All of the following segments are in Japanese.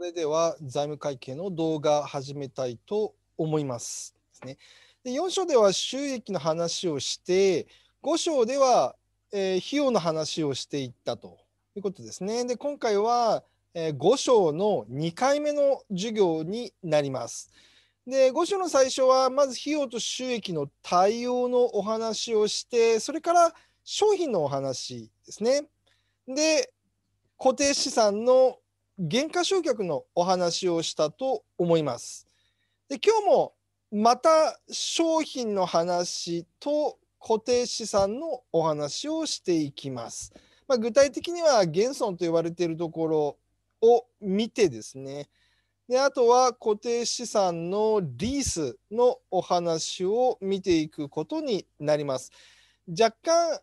それでは財務会計の動画始めたいと思います。ですね、で4章では収益の話をして、5章では、えー、費用の話をしていったということですね。で今回は、えー、5章の2回目の授業になります。で5章の最初はまず費用と収益の対応のお話をしてそれから商品のお話ですね。で固定資産の減価償却のお話をしたと思います。で今日もまた商品の話と固定資産のお話をしていきます。まあ、具体的には減損と言われているところを見てですねであとは固定資産のリースのお話を見ていくことになります。若干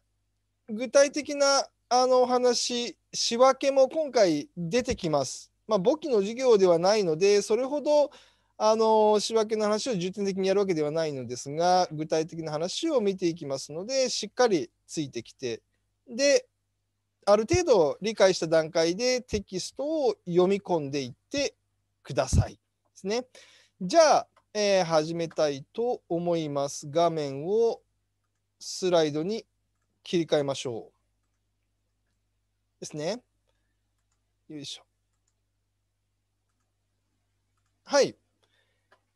具体的なあのお話仕分けも今回出てきます。まあ、簿記の授業ではないので、それほどあの仕分けの話を重点的にやるわけではないのですが、具体的な話を見ていきますので、しっかりついてきて、で、ある程度理解した段階でテキストを読み込んでいってください。ですね。じゃあ、えー、始めたいと思います。画面をスライドに切り替えましょう。ですね。よいしょ。はい。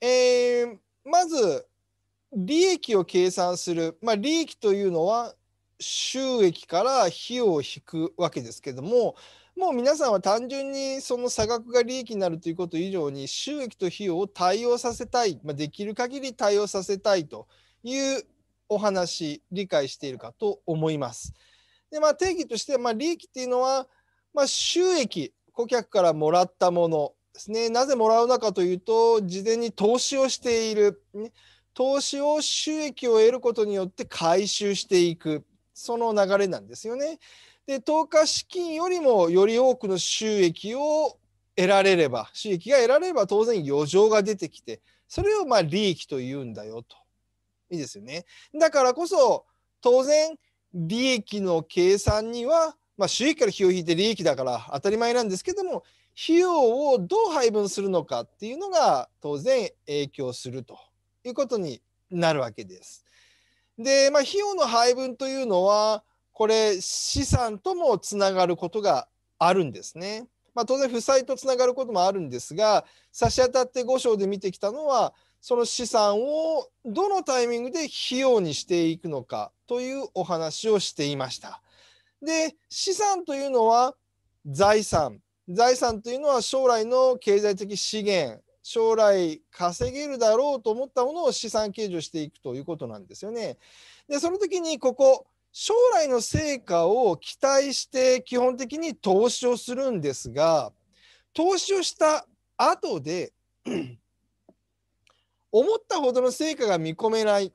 えー、まず、利益を計算する。まあ、利益というのは、収益から費用を引くわけですけども、もう皆さんは単純にその差額が利益になるということ以上に収益と費用を対応させたい、まあ、できる限り対応させたいというお話理解しているかと思います。で、まあ、定義として、まあ、利益っていうのは、まあ、収益、顧客からもらったものですね。なぜもらうのかというと、事前に投資をしている。ね、投資を収益を得ることによって回収していく。その流れなんですよね。で、投下資金よりもより多くの収益を得られれば、収益が得られれば当然余剰が出てきて、それをま利益というんだよと。いいですよね。だからこそ、当然、利益の計算には、まあ、収益から費用引いて利益だから当たり前なんですけども費用をどう配分するのかっていうのが当然影響するということになるわけです。で、まあ、費用の配分というのはこれ資産ともつながることがあるんですね。まあ、当然負債とつながることもあるんですが差し当たって5章で見てきたのはその資産をどのタイミングで費用にしていくのかというお話をしていました。で資産というのは財産財産というのは将来の経済的資源将来稼げるだろうと思ったものを資産計上していくということなんですよね。でその時にここ将来の成果を期待して基本的に投資をするんですが投資をした後で思ったほどの成果が見込めない、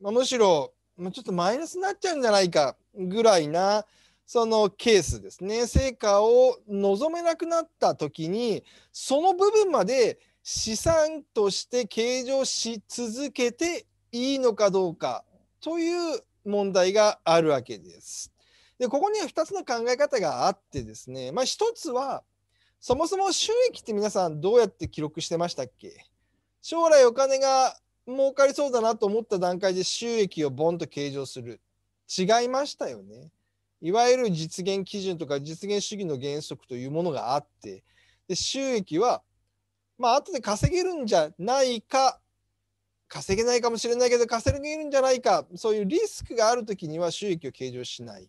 まあ、むしろ、まあ、ちょっとマイナスになっちゃうんじゃないかぐらいなそのケースですね成果を望めなくなった時にその部分まで資産として計上し続けていいのかどうかという問題があるわけです。でここには2つの考え方があってですね、まあ、1つはそもそも収益って皆さんどうやって記録してましたっけ将来お金が儲かりそうだなと思った段階で収益をボンと計上する違いましたよねいわゆる実現基準とか実現主義の原則というものがあってで収益はまあ後で稼げるんじゃないか稼げないかもしれないけど稼げるんじゃないかそういうリスクがある時には収益を計上しない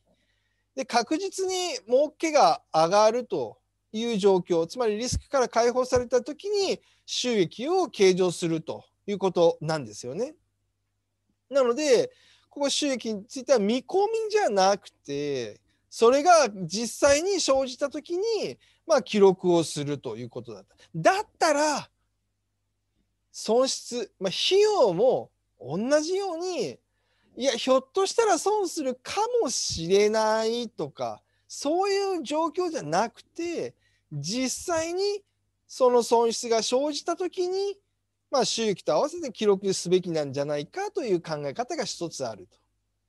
で確実に儲けが上がるという状況、つまりリスクから解放されたときに収益を計上するということなんですよね。なので、ここ収益については見込みじゃなくて、それが実際に生じたときに、まあ、記録をするということだった。だったら、損失、まあ、費用も同じように、いや、ひょっとしたら損するかもしれないとか、そういう状況じゃなくて実際にその損失が生じた時に、まあ、周期と合わせて記録すべきなんじゃないかという考え方が一つあるとで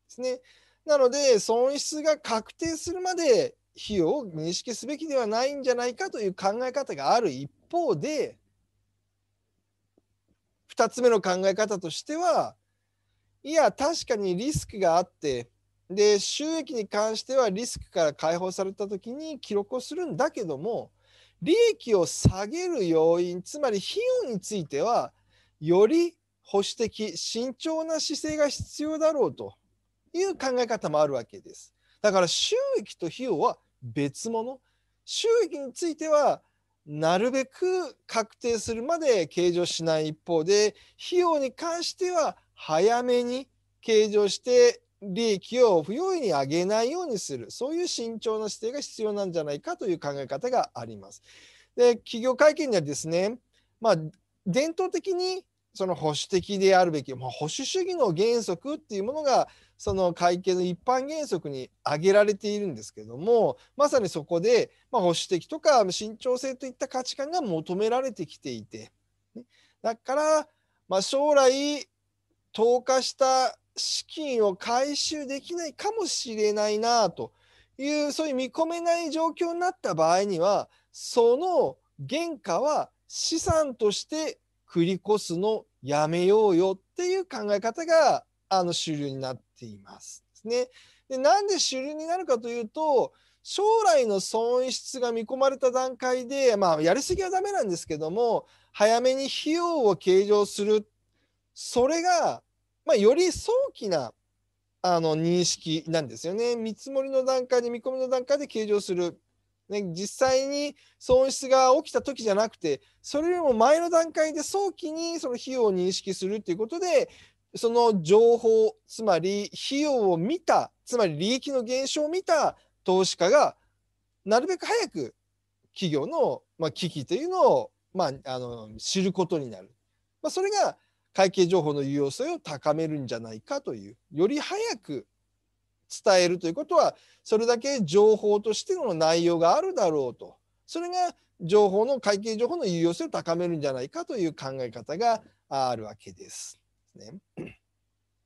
すね。なので損失が確定するまで費用を認識すべきではないんじゃないかという考え方がある一方で2つ目の考え方としてはいや確かにリスクがあってで収益に関してはリスクから解放された時に記録をするんだけども利益を下げる要因つまり費用についてはより保守的慎重な姿勢が必要だろうという考え方もあるわけです。だから収益と費用は別物収益についてはなるべく確定するまで計上しない一方で費用に関しては早めに計上して利益を不用意に上げないようにする、そういう慎重な姿勢が必要なんじゃないかという考え方があります。で、企業会見にはですね、まあ、伝統的にその保守的であるべき、まあ、保守主義の原則っていうものがその会計の一般原則に挙げられているんですけどもまさにそこで、まあ、保守的とか慎重性といった価値観が求められてきていてだから、まあ、将来投下した資金を回収できないかもしれないなというそういう見込めない状況になった場合にはその原価は資産として繰り越すのやめようよっていう考え方があの主流になっていますですね。でなんで主流になるかというと将来の損失が見込まれた段階で、まあ、やりすぎはダメなんですけども早めに費用を計上するそれがまあ、より早期なあの認識なんですよね。見積もりの段階で見込みの段階で計上する。ね、実際に損失が起きた時じゃなくてそれよりも前の段階で早期にその費用を認識するっていうことでその情報つまり費用を見たつまり利益の減少を見た投資家がなるべく早く企業の、まあ、危機というのを、まあ、あの知ることになる。まあ、それが会計情報の有用性を高めるんじゃないかというより早く伝えるということはそれだけ情報としての内容があるだろうとそれが情報の会計情報の有用性を高めるんじゃないかという考え方があるわけです。ね、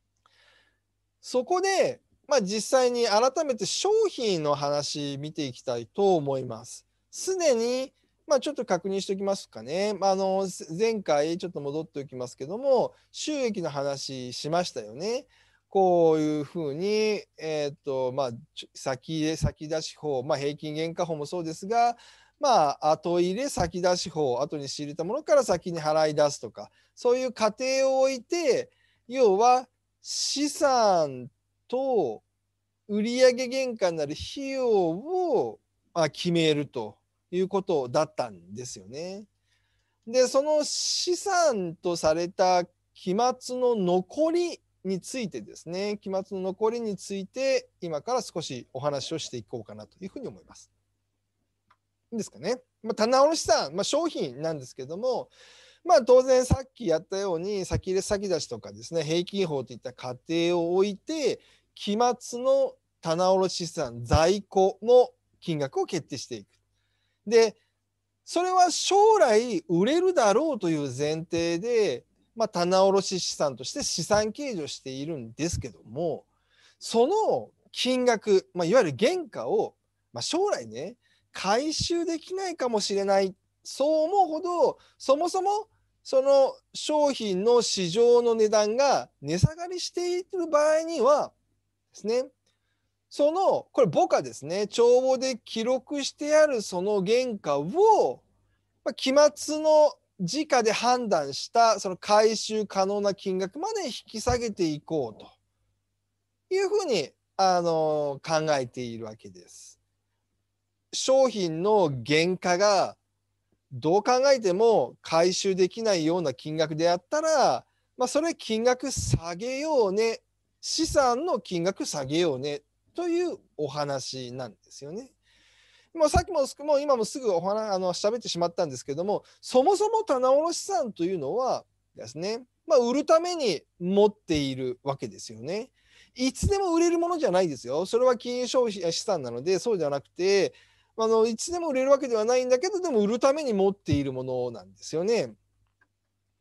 そこで、まあ、実際に改めて商品の話見ていきたいと思います。すでにまあ、ちょっと確認しておきますかね。まあ、あの前回ちょっと戻っておきますけども収益の話しましたよね。こういうふうに、えーとまあ、先先出し法、まあ、平均原価法もそうですが、まあ、後入れ先出し法後に仕入れたものから先に払い出すとかそういう過程を置いて要は資産と売上原価になる費用を、まあ、決めるということだったんですよね。でその資産とされた期末の残りについてですね期末の残りについて今から少しお話をしていこうかなというふうに思います。いいですかね。まあ、棚卸資産、まあ、商品なんですけども、まあ、当然さっきやったように先入れ先出しとかですね平均法といった過程を置いて期末の棚卸資産在庫の金額を決定していくでそれは将来売れるだろうという前提で、まあ、棚卸資産として資産計上しているんですけどもその金額、まあ、いわゆる原価を、まあ、将来ね回収できないかもしれないそう思うほどそもそもその商品の市場の値段が値下がりしている場合にはですねそのこれ母価ですね帳簿で記録してあるその原価を、まあ、期末の時価で判断したその回収可能な金額まで引き下げていこうというふうにあの考えているわけです。商品の原価がどう考えても回収できないような金額であったら、まあ、それ金額下げようね資産の金額下げようねというお話なんですよね。もうさっきももう今もすぐお話あの喋ってしまったんですけどもそもそも棚卸資産というのはですね、まあ、売るために持っているわけですよね。いつでも売れるものじゃないですよ。それは金融消費資産なのでそうじゃなくてあのいつでも売れるわけではないんだけどでも売るために持っているものなんですよね。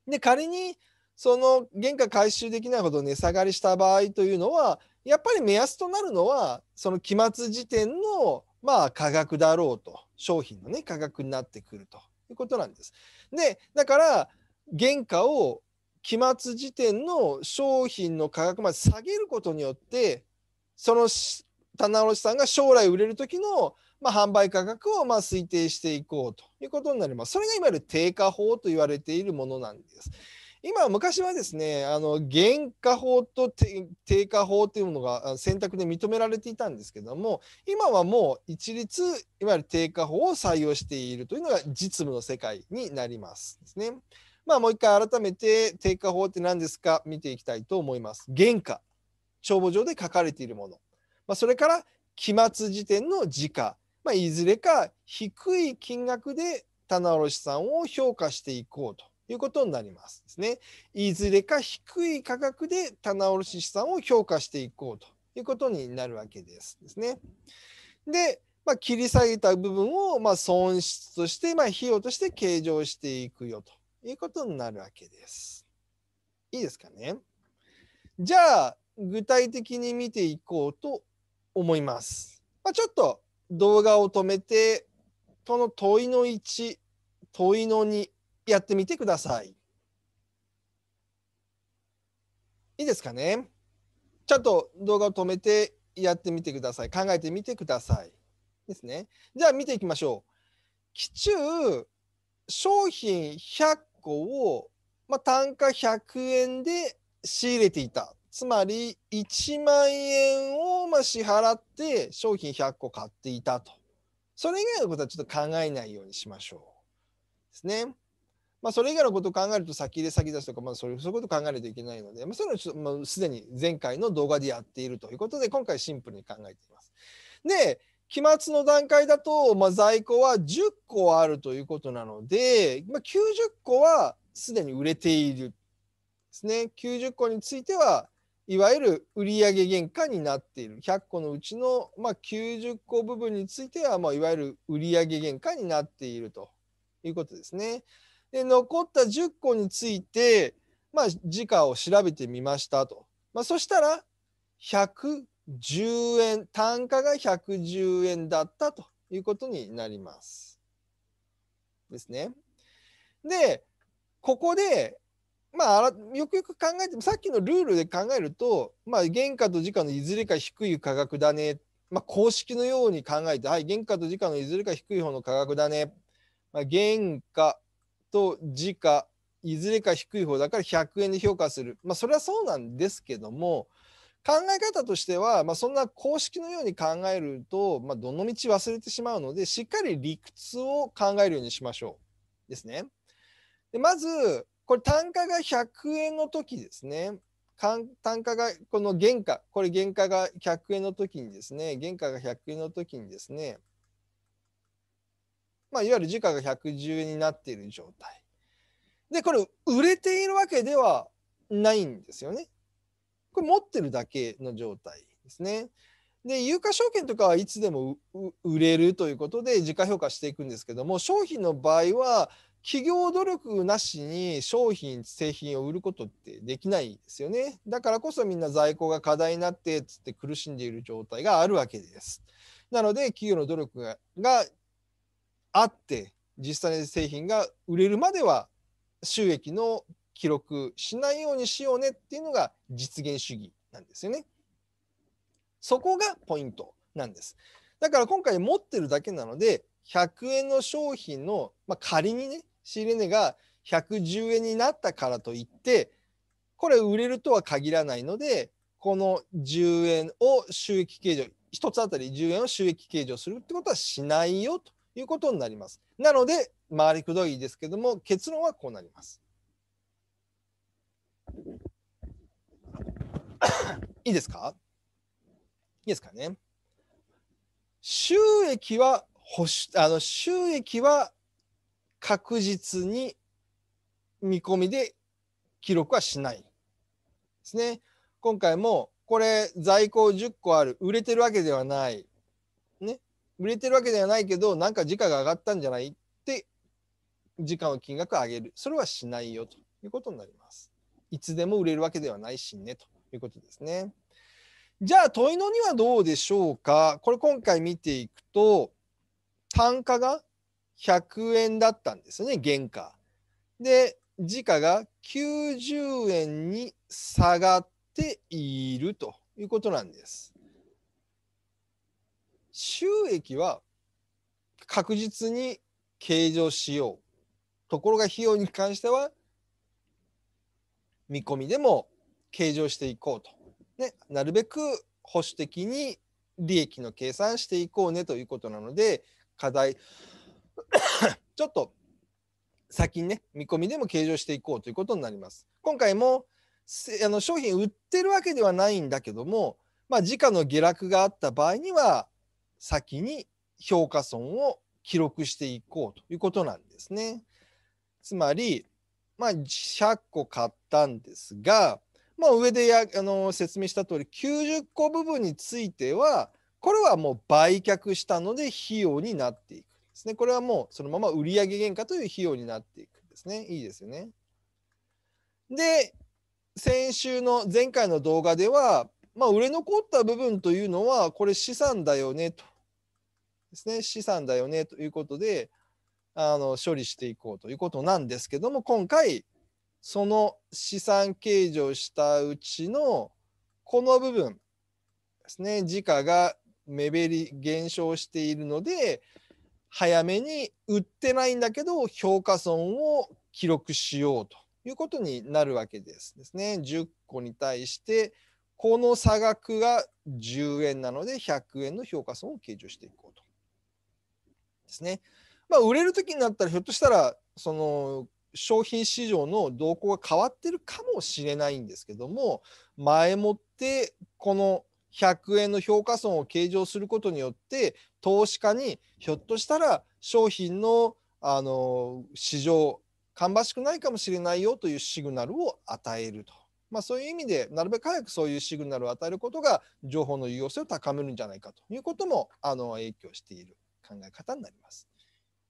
で仮にその原価回収できないほど値下がりした場合というのは、やっぱり目安となるのは、その期末時点のまあ価格だろうと、商品の、ね、価格になってくるということなんです。で、だから、原価を期末時点の商品の価格まで下げることによって、その棚卸さんが将来売れる時のまあ、販売価格をま推定していこうということになります。それがいわゆる定価法と言われているものなんです。今、昔はですね、あの原価法と定価法というのが選択で認められていたんですけども、今はもう一律、いわゆる定価法を採用しているというのが実務の世界になりますですね。まあ、もう一回改めて定価法って何ですか見ていきたいと思います。原価、帳簿上で書かれているもの。まあ、それから期末時点の時価、まあ、いずれか低い金額で棚卸さんを評価していこうと。いうことになりますですね。いずれか低い価格で棚卸資産を評価していこうということになるわけですですね。で、まあ、切り下げた部分をま損失として、まあ、費用として計上していくよということになるわけです。いいですかね。じゃあ、具体的に見ていこうと思います。まあ、ちょっと動画を止めて、この問いの1、問いの2、やってみてください。いいですかねちゃんと動画を止めてやってみてください。考えてみてください。ですね。じゃあ見ていきましょう。基中商品100個を、まあ、単価100円で仕入れていた。つまり1万円をま支払って商品100個買っていたと。それ以外のことはちょっと考えないようにしましょう。ですね。まあ、それ以外のことを考えると先入れ先出しとか、まあ、そういうこと考えないといけないので、まあ、それはもうすでに前回の動画でやっているということで今回シンプルに考えています。で期末の段階だと、まあ、在庫は10個あるということなので、まあ、90個はすでに売れているですね90個についてはいわゆる売上原価になっている100個のうちの、まあ、90個部分については、まあ、いわゆる売上原価になっているということですね。で残った10個について、まあ、時価を調べてみましたと。まあ、そしたら110円単価が110円だったということになります。ですね。でここで、まあ、よくよく考えてさっきのルールで考えると、まあ、原価と時価のいずれか低い価格だね、まあ、公式のように考えて、はい、原価と時価のいずれか低い方の価格だね、まあ、原価と時価いずれか低い方だから100円で評価するまあそれはそうなんですけども考え方としては、まあ、そんな公式のように考えると、まあ、どのみち忘れてしまうのでしっかり理屈を考えるようにしましょうですね。でまずこれ単価が100円の時ですね単価がこの原価これ原価が100円の時にですね原価が100円の時にですねまあ、いわゆる時価が110円になっている状態。で、これ、売れているわけではないんですよね。これ、持ってるだけの状態ですね。で、有価証券とかはいつでも売れるということで、時価評価していくんですけども、商品の場合は、企業努力なしに商品、製品を売ることってできないですよね。だからこそみんな在庫が課題になってつって苦しんでいる状態があるわけです。なので企業の努力があって実際に製品が売れるまでは収益の記録しないようにしようねっていうのが実現主義なんですよね。そこがポイントなんです。だから今回持ってるだけなので100円の商品の、まあ、仮にね仕入れ値が110円になったからといってこれ売れるとは限らないのでこの10円を収益計上1つあたり10円を収益計上するってことはしないよということになります。なので、回りくどいですけども、結論はこうなります。いいですかいいですかね。収益は保守あの収益は確実に見込みで記録はしないですね。今回もこれ在庫10個ある売れてるわけではない売れてるわけではないけど、なんか時価が上がったんじゃないって、時価の金額を上げる。それはしないよということになります。いつでも売れるわけではないしねということですね。じゃあ、問いのにはどうでしょうか。これ今回見ていくと、単価が100円だったんですね、原価。で、時価が90円に下がっているということなんです。収益は確実に計上しよう。ところが費用に関しては見込みでも計上していこうと。ね、なるべく保守的に利益の計算していこうねということなので課題 ちょっと先にね見込みでも計上していこうということになります。今回もあの商品売ってるわけではないんだけども、まあ、時価の下落があった場合には先に評価損を記録していこうということなんですね。つまり、まあ、100個買ったんですが、まあ、上でやあの説明した通り90個部分についてはこれはもう売却したので費用になっていくんですね。これはもうそのまま売上原価という費用になっていくんですね。いいですよね。で先週の前回の動画では、まあ、売れ残った部分というのはこれ資産だよねとですね資産だよねということであの処理していこうということなんですけども今回その資産計上したうちのこの部分ですね時価が目減り減少しているので早めに売ってないんだけど評価損を記録しようということになるわけですですね。10個に対してこの差額が10円なので100円の評価損を計上していこうと。ですね。まあ、売れる時になったらひょっとしたらその商品市場の動向が変わってるかもしれないんですけども前もってこの100円の評価損を計上することによって投資家にひょっとしたら商品のあの市場芳しくないかもしれないよというシグナルを与えると、まあ、そういう意味でなるべく早くそういうシグナルを与えることが情報の有用性を高めるんじゃないかということもあの影響している考え方になります。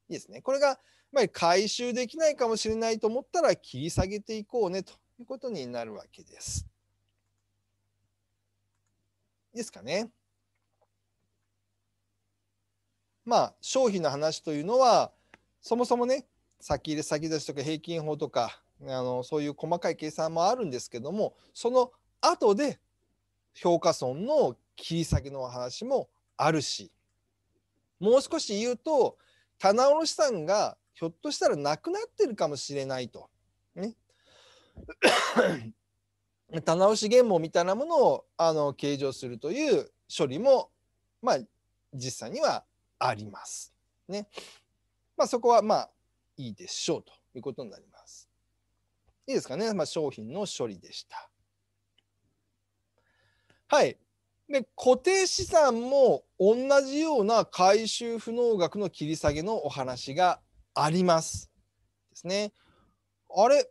いいですね。これが、まあ、回収できないかもしれないと思ったら切り下げていこうねということになるわけです。いいですかね。まあ、商品の話というのは、そもそもね、先入れ先出しとか平均法とか、あのそういう細かい計算もあるんですけども、その後で評価損の切り下げの話もあるし、もう少し言うと棚卸さんがひょっとしたらなくなってるかもしれないと。ね 棚卸原文みたいなものをあの計上するという処理も、まあ、実際にはあります。ねまあ、そこはまあいいでしょうということになります。いいですかね、まあ、商品の処理でした。はい。で固定資産も同じような回収不能額の切り下げのお話があります。ですね。あれ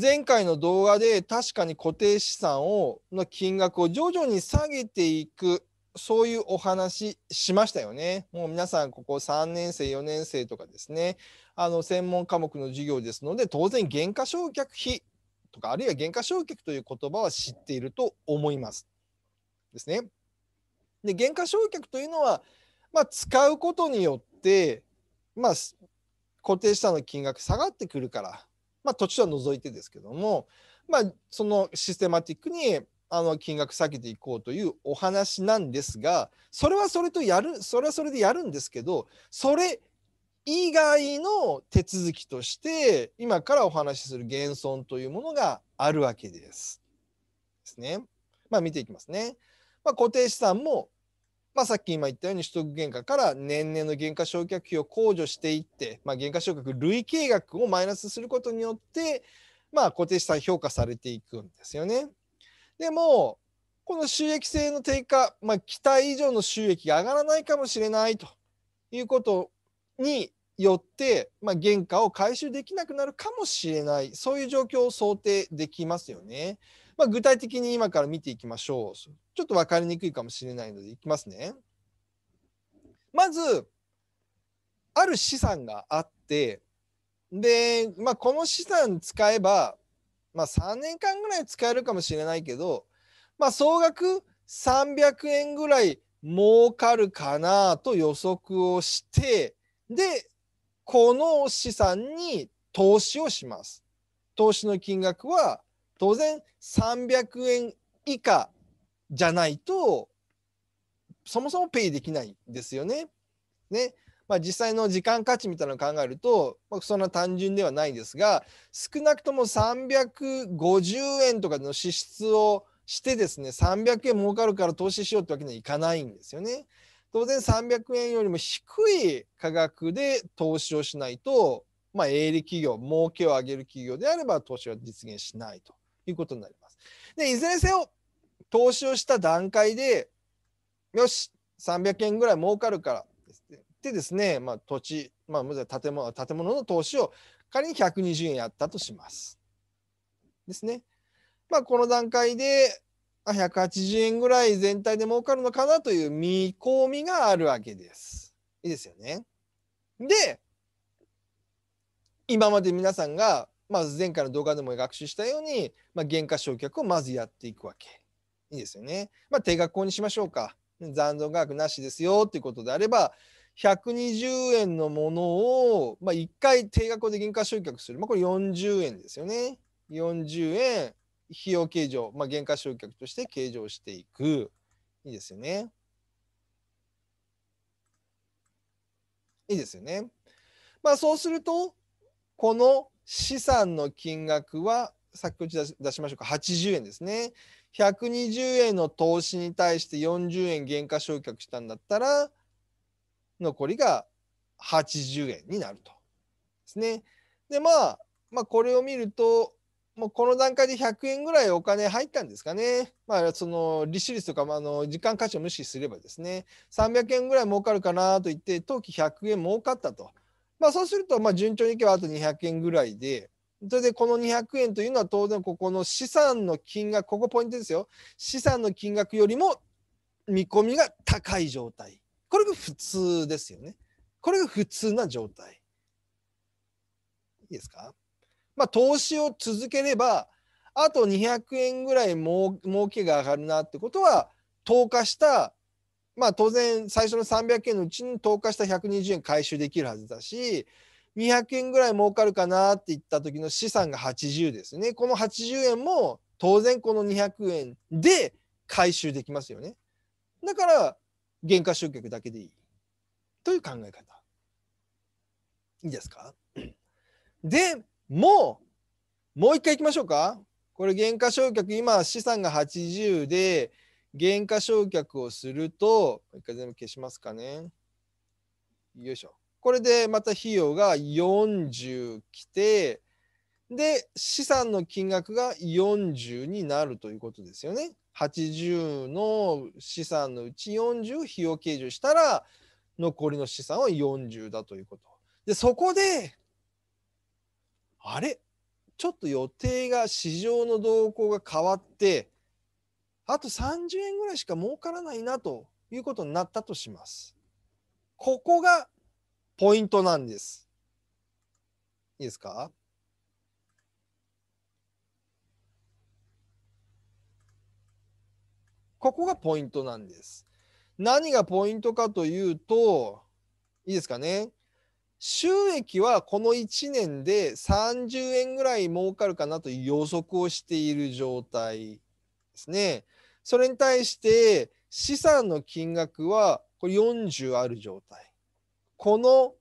前回の動画で確かに固定資産をの金額を徐々に下げていくそういうお話しましたよね。もう皆さん、ここ3年生、4年生とかですね、あの専門科目の授業ですので、当然、減価償却費とか、あるいは減価償却という言葉は知っていると思います。ですね。で減価償却というのは、まあ、使うことによって、まあ、固定資産の金額下がってくるから、まあ、土地は除いてですけども、まあ、そのシステマティックにあの金額下げていこうというお話なんですがそれはそれとやるそれはそれでやるんですけどそれ以外の手続きとして今からお話しする減損というものがあるわけです。ですね。まあ見ていきますね。まあ、固定資産も、まあ、さっき今言ったように取得原価から年々の減価償却費を控除していって、まあ、減価償却累計額をマイナスすることによって、まあ、固定資産評価されていくんですよね。でもこの収益性の低下、まあ、期待以上の収益が上がらないかもしれないということによって、まあ、原価を回収できなくなるかもしれないそういう状況を想定できますよね。まあ、具体的に今から見ていきましょう。ちょっと分かりにくいかもしれないのでいきますね。まずある資産があってで、まあ、この資産使えば、まあ、3年間ぐらい使えるかもしれないけど、まあ、総額300円ぐらい儲かるかなと予測をしてでこの資産に投資をします。投資の金額は当然300円以下じゃないと、そもそもペイできないんですよね。ね。まあ、実際の時間価値みたいなのを考えると、まあ、そんな単純ではないですが少なくとも350円とかの支出をしてですね300円儲かるから投資しようってわけにはいかないんですよね。当然300円よりも低い価格で投資をしないと、まあ、営利企業儲けを上げる企業であれば投資は実現しないということになります。でいずれにせよ投資をした段階で、よし、300円ぐらい儲かるからでですね、まあ、土地、まあ、建物建物の投資を仮に120円やったとします。ですね。まあ、この段階で180円ぐらい全体で儲かるのかなという見込みがあるわけです。いいですよね。で、今まで皆さんが、まず前回の動画でも学習したように、まあ、減価償却をまずやっていくわけ。いいですよね。まあ、定額購にしましょうか。残存額なしですよということであれば、120円のものを、まあ、1回定額で減価償却する。まあ、これ40円ですよね。40円、費用計上、まあ、減価償却として計上していく。いいですよね。いいですよね。まあ、そうすると、この資産の金額は、さっ先ほち出しましょうか、80円ですね。120円の投資に対して40円減価償却したんだったら残りが80円になるとですね。でまあまあこれを見るともうこの段階で100円ぐらいお金入ったんですかね。まあ、その利子率とか、まあ、の時間価値を無視すればですね、300円ぐらい儲かるかなと言って、当期100円儲かったと。まあ、そうすると、まあ順調にいけばあと200円ぐらいで、それでこの200円というのは当然ここの資産の金額、ここポイントですよ。資産の金額よりも見込みが高い状態。これが普通ですよね。これが普通な状態。いいですかまあ、投資を続ければ、あと200円ぐらいもう儲けが上がるなってことは、投下した、まあ当然最初の300円のうちに投下した120円回収できるはずだし、200円ぐらい儲かるかなって言った時の資産が80ですね。この80円も当然この200円で回収できますよね。だから減価償却だけでいいという考え方。いいですかでもうもう一回いきましょうか。これ減価償却今資産が80で減価償却をすると一回全部消しますかね。よいしょ。これでまた費用が40来て、で、資産の金額が40になるということですよね。80の資産のうち40を費用計上したら、残りの資産は40だということ。で、そこで、あれちょっと予定が、市場の動向が変わって、あと30円ぐらいしか儲からないなということになったとします。ここがポイントなんです。いいですかここがポイントなんです。何がポイントかというと、いいですかね。収益はこの1年で30円ぐらい儲かるかなという予測をしている状態ですね。それに対して資産の金額はこれ40ある状態。この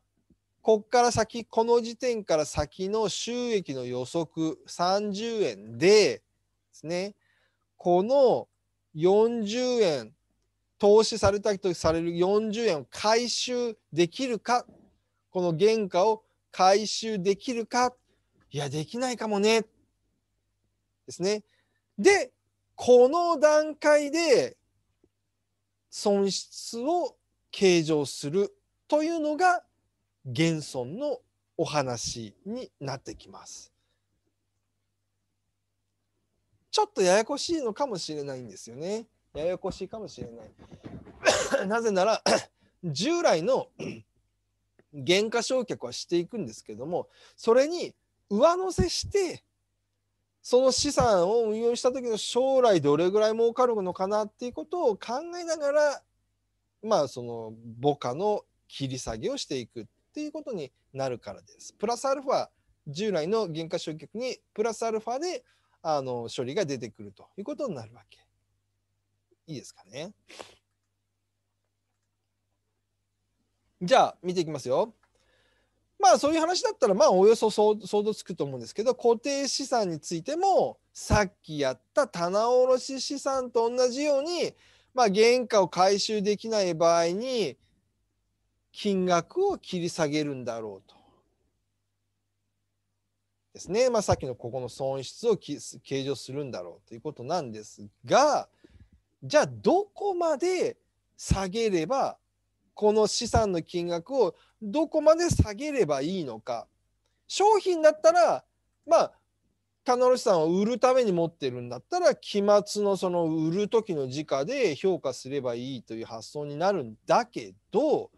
こっから先この時点から先の収益の予測30円でですねこの40円投資されたとされる40円を回収できるかこの原価を回収できるかいやできないかもねですねでこの段階で損失を計上するというのが現存のお話になってきます。ちょっとややこしいのかもしれないんですよね。ややこしいかもしれない。なぜなら 従来の 減価償却はしていくんですけどもそれに上乗せしてその資産を運用した時の将来どれぐらい儲かるのかなっていうことを考えながらまあその母価の切り下げをしていくっていうことになるからです。プラスアルファ従来の原価償却にプラスアルファであの処理が出てくるということになるわけ。いいですかね。じゃあ見ていきますよ。まあそういう話だったらまあおよそ想像つくと思うんですけど固定資産についてもさっきやった棚卸資産と同じようにまあ原価を回収できない場合に金額を切り下げるんだろうと。ですね。まあ、さっきのここの損失を計上するんだろうということなんですが、じゃあどこまで下げれば、この資産の金額をどこまで下げればいいのか。商品だったら、まあ、棚卸資産を売るために持ってるんだったら期末のその売る時の時価で評価すればいいという発想になるんだけど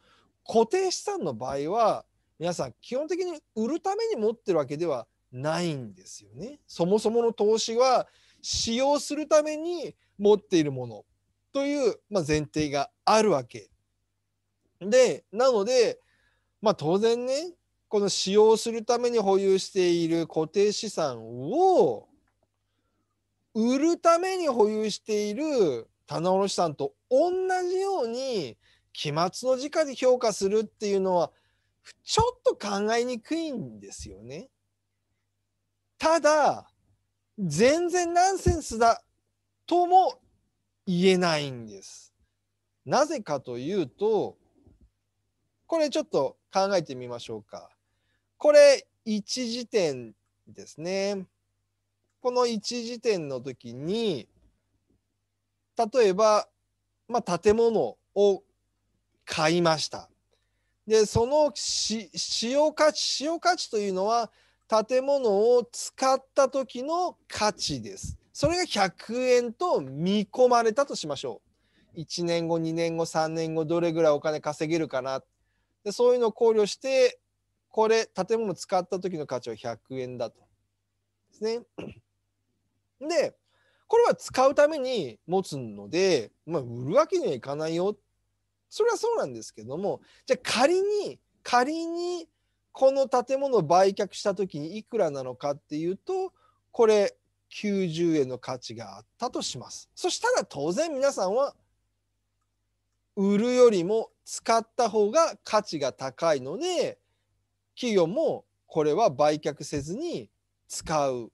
固定資産の場合は皆さん基本的に売るために持ってるわけではないんですよね。そもそもの投資は使用するために持っているものという、ま前提があるわけ。で、なので、まあ、当然ね、この使用するために保有している固定資産を売るために保有している棚卸資産と同じように期末の時価で評価するっていうのはちょっと考えにくいんですよね。ただ全然ナンセンスだとも言えないんです。なぜかというとこれちょっと考えてみましょうか。これ一時点ですね。この一時点の時に例えば、まあ、建物を買いました。でその使用価値使用価値というのは建物を使った時の価値です。それが100円と見込まれたとしましょう。1年後2年後3年後どれぐらいお金稼げるかなでそういうのを考慮してこれ建物使った時の価値は100円だと。ですね。でこれは使うために持つので、まあ、売るわけにはいかないよそれはそうなんですけども、じゃあ仮に、仮にこの建物を売却した時にいくらなのかっていうと、これ90円の価値があったとします。そしたら当然皆さんは売るよりも使った方が価値が高いので、企業もこれは売却せずに使う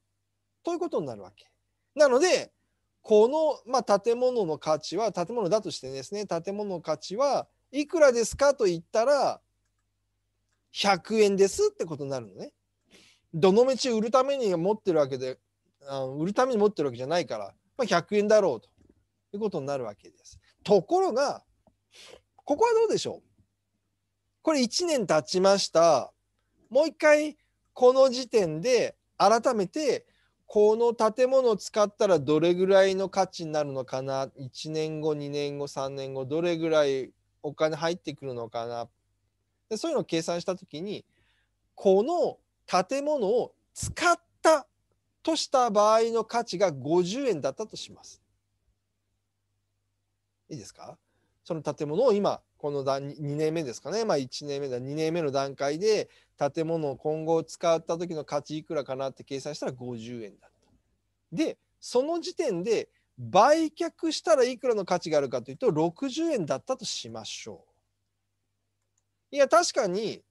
ということになるわけ。なので、この、まあ、建物の価値は、建物だとしてですね、建物の価値はいくらですかと言ったら、100円ですってことになるのね。どの道売るために持ってるわけで、あ売るために持ってるわけじゃないから、まあ、100円だろうということになるわけです。ところが、ここはどうでしょうこれ1年経ちました。もう一回、この時点で改めてこの建物を使ったらどれぐらいの価値になるのかな1年後2年後3年後どれぐらいお金入ってくるのかなでそういうのを計算した時にこの建物を使ったとした場合の価値が50円だったとします。いいですかその建物を今この2年目ですかね、まあ、1年目だ2年目の段階で建物を今後使った時の価値いくらかなって計算したら50円だった。で、その時点で売却したらいくらの価値があるかというと60円だったとしましょう。いや、確かに、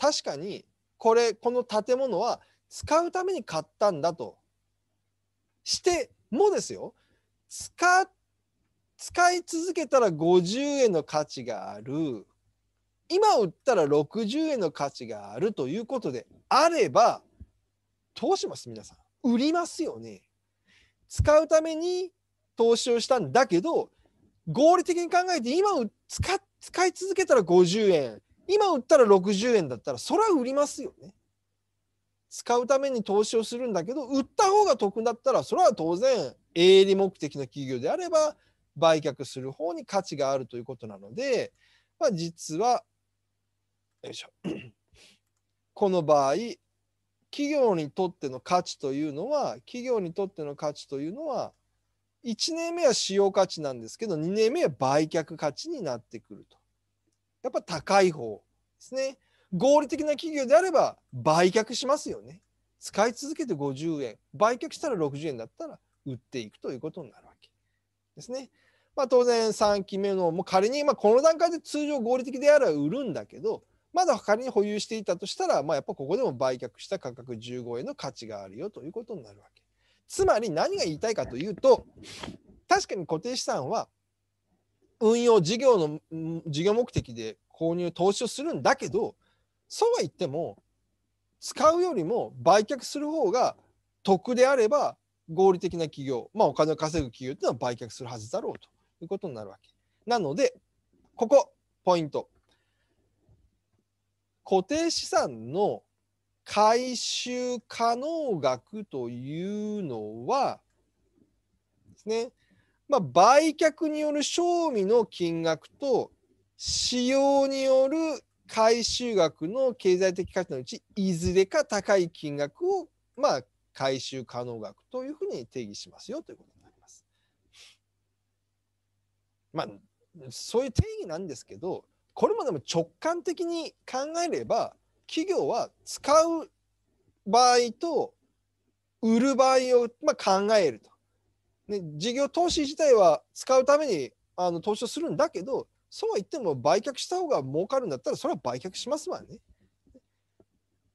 確かに、これ、この建物は使うために買ったんだとしてもですよ、使、使い続けたら50円の価値がある。今売ったら60円の価値があるということであれば、投資します皆さん。売りますよね。使うために投資をしたんだけど、合理的に考えて今使使い続けたら50円、今売ったら60円だったら、それは売りますよね。使うために投資をするんだけど、売った方が得だったら、それは当然、営利目的の企業であれば、売却する方に価値があるということなので、まあ、実はよいしょ この場合企業にとっての価値というのは企業にとっての価値というのは1年目は使用価値なんですけど2年目は売却価値になってくるとやっぱ高い方ですね合理的な企業であれば売却しますよね使い続けて50円売却したら60円だったら売っていくということになるわけですね。まあ、当然3期目のもう仮にまこの段階で通常合理的であれば売るんだけどまだ仮に保有していたとしたら、まあ、やっぱここでも売却した価格15円の価値があるよということになるわけ。つまり何が言いたいかというと、確かに固定資産は運用事業の事業目的で購入投資をするんだけど、そうは言っても使うよりも売却する方が得であれば合理的な企業、まあ、お金を稼ぐ企業というのは売却するはずだろうということになるわけ。なので、ここ、ポイント。固定資産の回収可能額というのはですね、まあ、売却による賞味の金額と使用による回収額の経済的価値のうちいずれか高い金額を、まあ、回収可能額というふうに定義しますよということになります。まあそういう定義なんですけどこれもでも直感的に考えれば企業は使う場合と売る場合を、まあ、考えると、ね。事業投資自体は使うためにあの投資をするんだけどそうは言っても売却した方が儲かるんだったらそれは売却しますわね。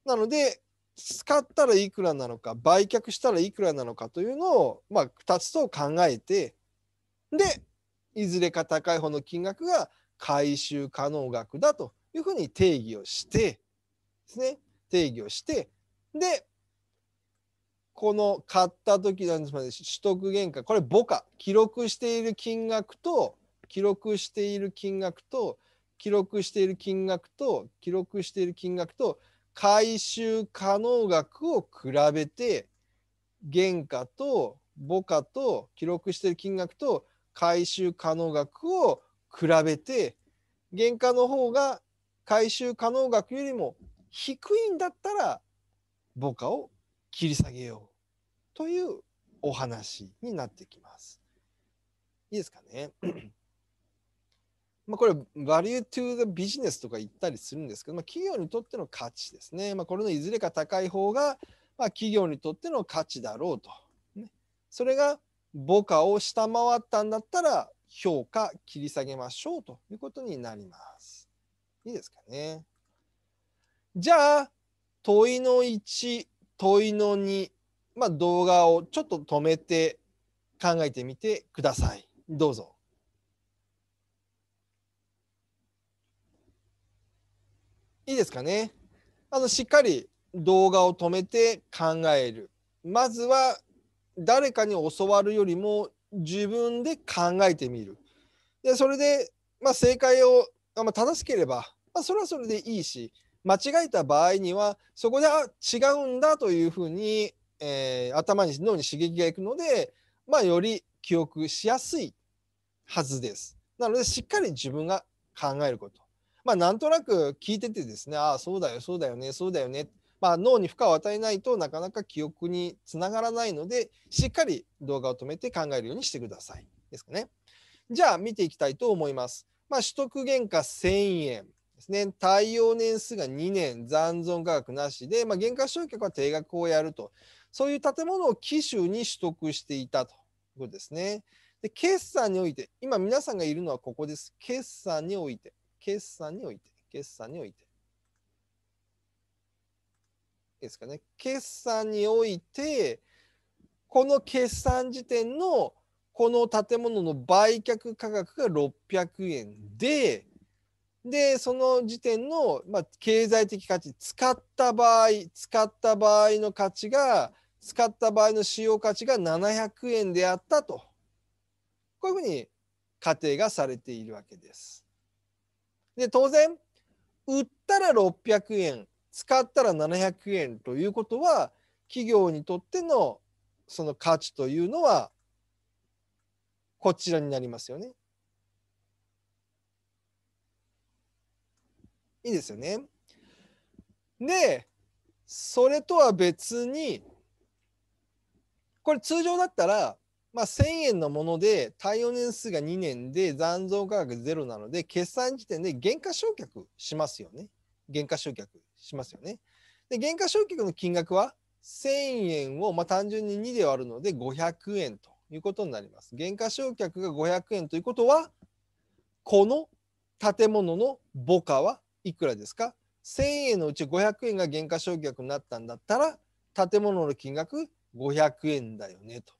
なので使ったらいくらなのか売却したらいくらなのかというのを、まあ、2つと考えてでいずれか高い方の金額が回収可能額だというふうに定義をしてですね定義をしてでこの買った時なんですまで取得原価これ母価記録している金額と記録している金額と記録している金額と記録している金額と回収可能額を比べて原価と母価と記録している金額と回収可能額を比べて原価の方が回収可能額よりも低いんだったら母価を切り下げようというお話になってきます。いいですかねまあこれ、バリュー・トゥ・ザ・ビジネスとか言ったりするんですけど、まあ、企業にとっての価値ですね。まあ、これのいずれか高い方が、まあ、企業にとっての価値だろうと。ね、それが母価を下回ったんだったら評価切り下げましょうということになります。いいですかね。じゃあ問いの1問いの2、まあ、動画をちょっと止めて考えてみてください。どうぞ。いいですかね。あのしっかり動画を止めて考える。まずは誰かに教わるよりも自分で考えてみる。でそれで、まあ、正解を、まあ、正しければ、まあ、それはそれでいいし間違えた場合にはそこであ違うんだというふうに、えー、頭に脳に刺激がいくので、まあ、より記憶しやすいはずです。なのでしっかり自分が考えること。まあ、なんとなく聞いててですねああそうだよそうだよねそうだよねまあ、脳に負荷を与えないとなかなか記憶につながらないのでしっかり動画を止めて考えるようにしてくださいですかね。じゃあ見ていきたいと思います。まあ、取得原価1000円ですね。耐用年数が2年、残存価格なしで、まあ、原価償却は定額をやると。そういう建物を機種に取得していたということですね。で、決算において、今皆さんがいるのはここです。決算において、決算において、決算において。ですかね決算においてこの決算時点のこの建物の売却価格が600円ででその時点の、まあ、経済的価値使った場合使った場合の価値が使った場合の使用価値が700円であったとこういうふうに仮定がされているわけです。で当然売ったら600円使ったら700円ということは企業にとってのその価値というのはこちらになりますよね。いいですよね。でそれとは別にこれ通常だったら、まあ、1000円のもので耐用年数が2年で残存価格ゼロなので決算時点で減価償却しますよね。減価償却。しますよね。で、減価償却の金額は1000円を、まあ、単純に2で割るので500円ということになります。減価償却が500円ということは、この建物の母価はいくらですか ?1000 円のうち500円が減価償却になったんだったら、建物の金額500円だよねと。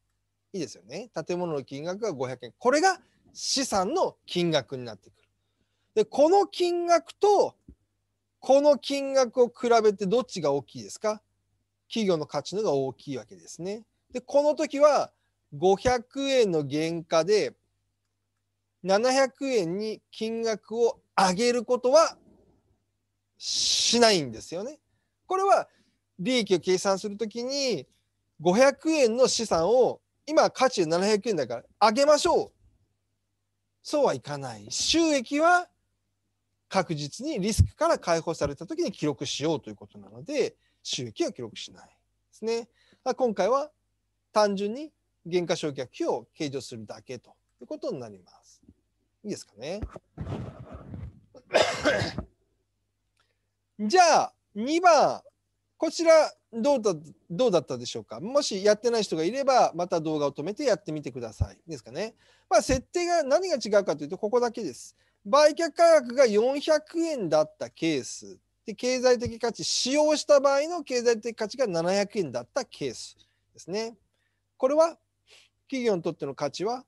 いいですよね。建物の金額が500円。これが資産の金額になってくる。で、この金額とこの金額を比べてどっちが大きいですか企業の価値のが大きいわけですね。で、この時は500円の原価で700円に金額を上げることはしないんですよね。これは利益を計算するときに500円の資産を今価値700円だから上げましょう。そうはいかない。収益は確実にリスクから解放された時に記録しようということなので収益は記録しないですね。今回は単純に減価償却費を計上するだけということになります。いいですかね。じゃあ2番こちらどうだどうだったでしょうかもしやってない人がいればまた動画を止めてやってみてください。いいですかね。まあ、設定が何が違うかというとここだけです。売却価格が400円だったケースで経済的価値使用した場合の経済的価値が700円だったケースですね。これは企業にとっての価値は、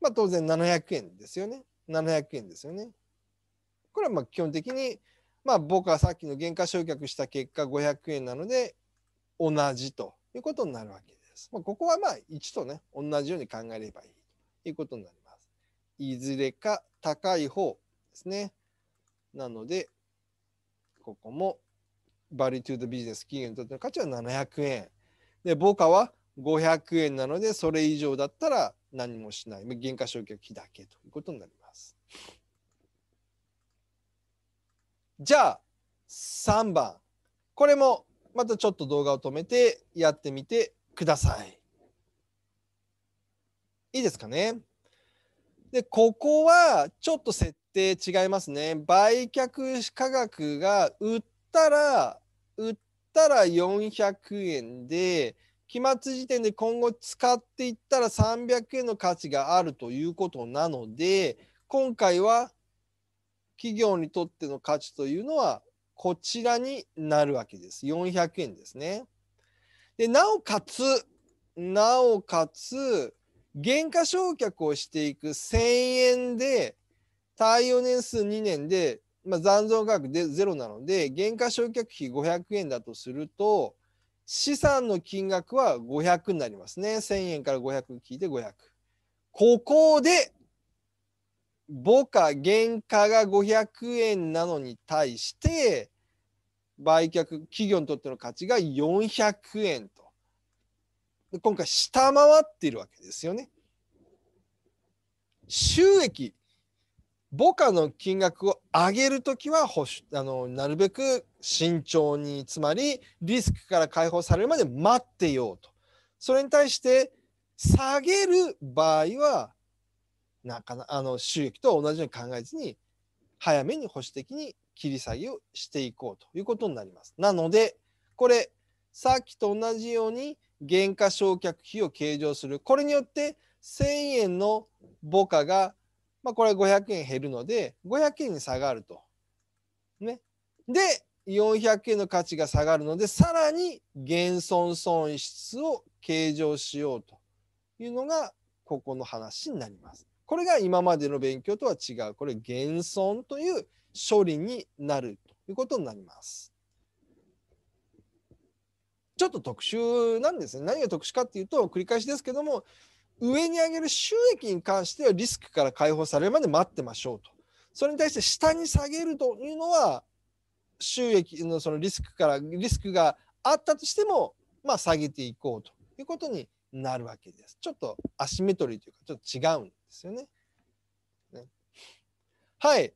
まあ、当然700円ですよね。700円ですよね。これはまあ基本的に、まあ、僕はさっきの減価償却した結果500円なので同じということになるわけです。まあ、ここはまあ1とね同じように考えればいいということになります。いずれか高い方ですね。なので、ここもバリュートゥードビジネス企業にとっての価値は700円。で、母価は500円なので、それ以上だったら何もしない。減価償却費だけということになります。じゃあ、3番。これもまたちょっと動画を止めてやってみてください。いいですかねでここはちょっと設定違いますね。売却価額が売ったら売ったら400円で期末時点で今後使っていったら300円の価値があるということなので今回は企業にとっての価値というのはこちらになるわけです。400円ですね。でなおかつなおかつ減価償却をしていく1000円で、対応年数2年で、まあ、残存価格でゼロなので、減価償却費500円だとすると、資産の金額は500になりますね。1000円から500聞いて500。ここで、母価、原価が500円なのに対して、売却、企業にとっての価値が400円と。今回下回っているわけですよね。収益、母価の金額を上げるときは保守あの、なるべく慎重に、つまりリスクから解放されるまで待ってようと。それに対して下げる場合は、なかなあの収益と同じように考えずに、早めに保守的に切り下げをしていこうということになります。なので、これ、さっきと同じように、減価償却費を計上する。これによって1000円の母価が、まあ、これは500円減るので、500円に下がると。ね。で、400円の価値が下がるので、さらに減損損失を計上しようというのが、ここの話になります。これが今までの勉強とは違う。これ、減損という処理になるということになります。ちょっと特殊なんですね。何が特殊かっていうと、繰り返しですけども、上に上げる収益に関してはリスクから解放されるまで待ってましょうと。それに対して下に下げるというのは、収益のそのリスクから、リスクがあったとしても、まあ、下げていこうということになるわけです。ちょっとアシメトリーというか、ちょっと違うんですよね。ねはい。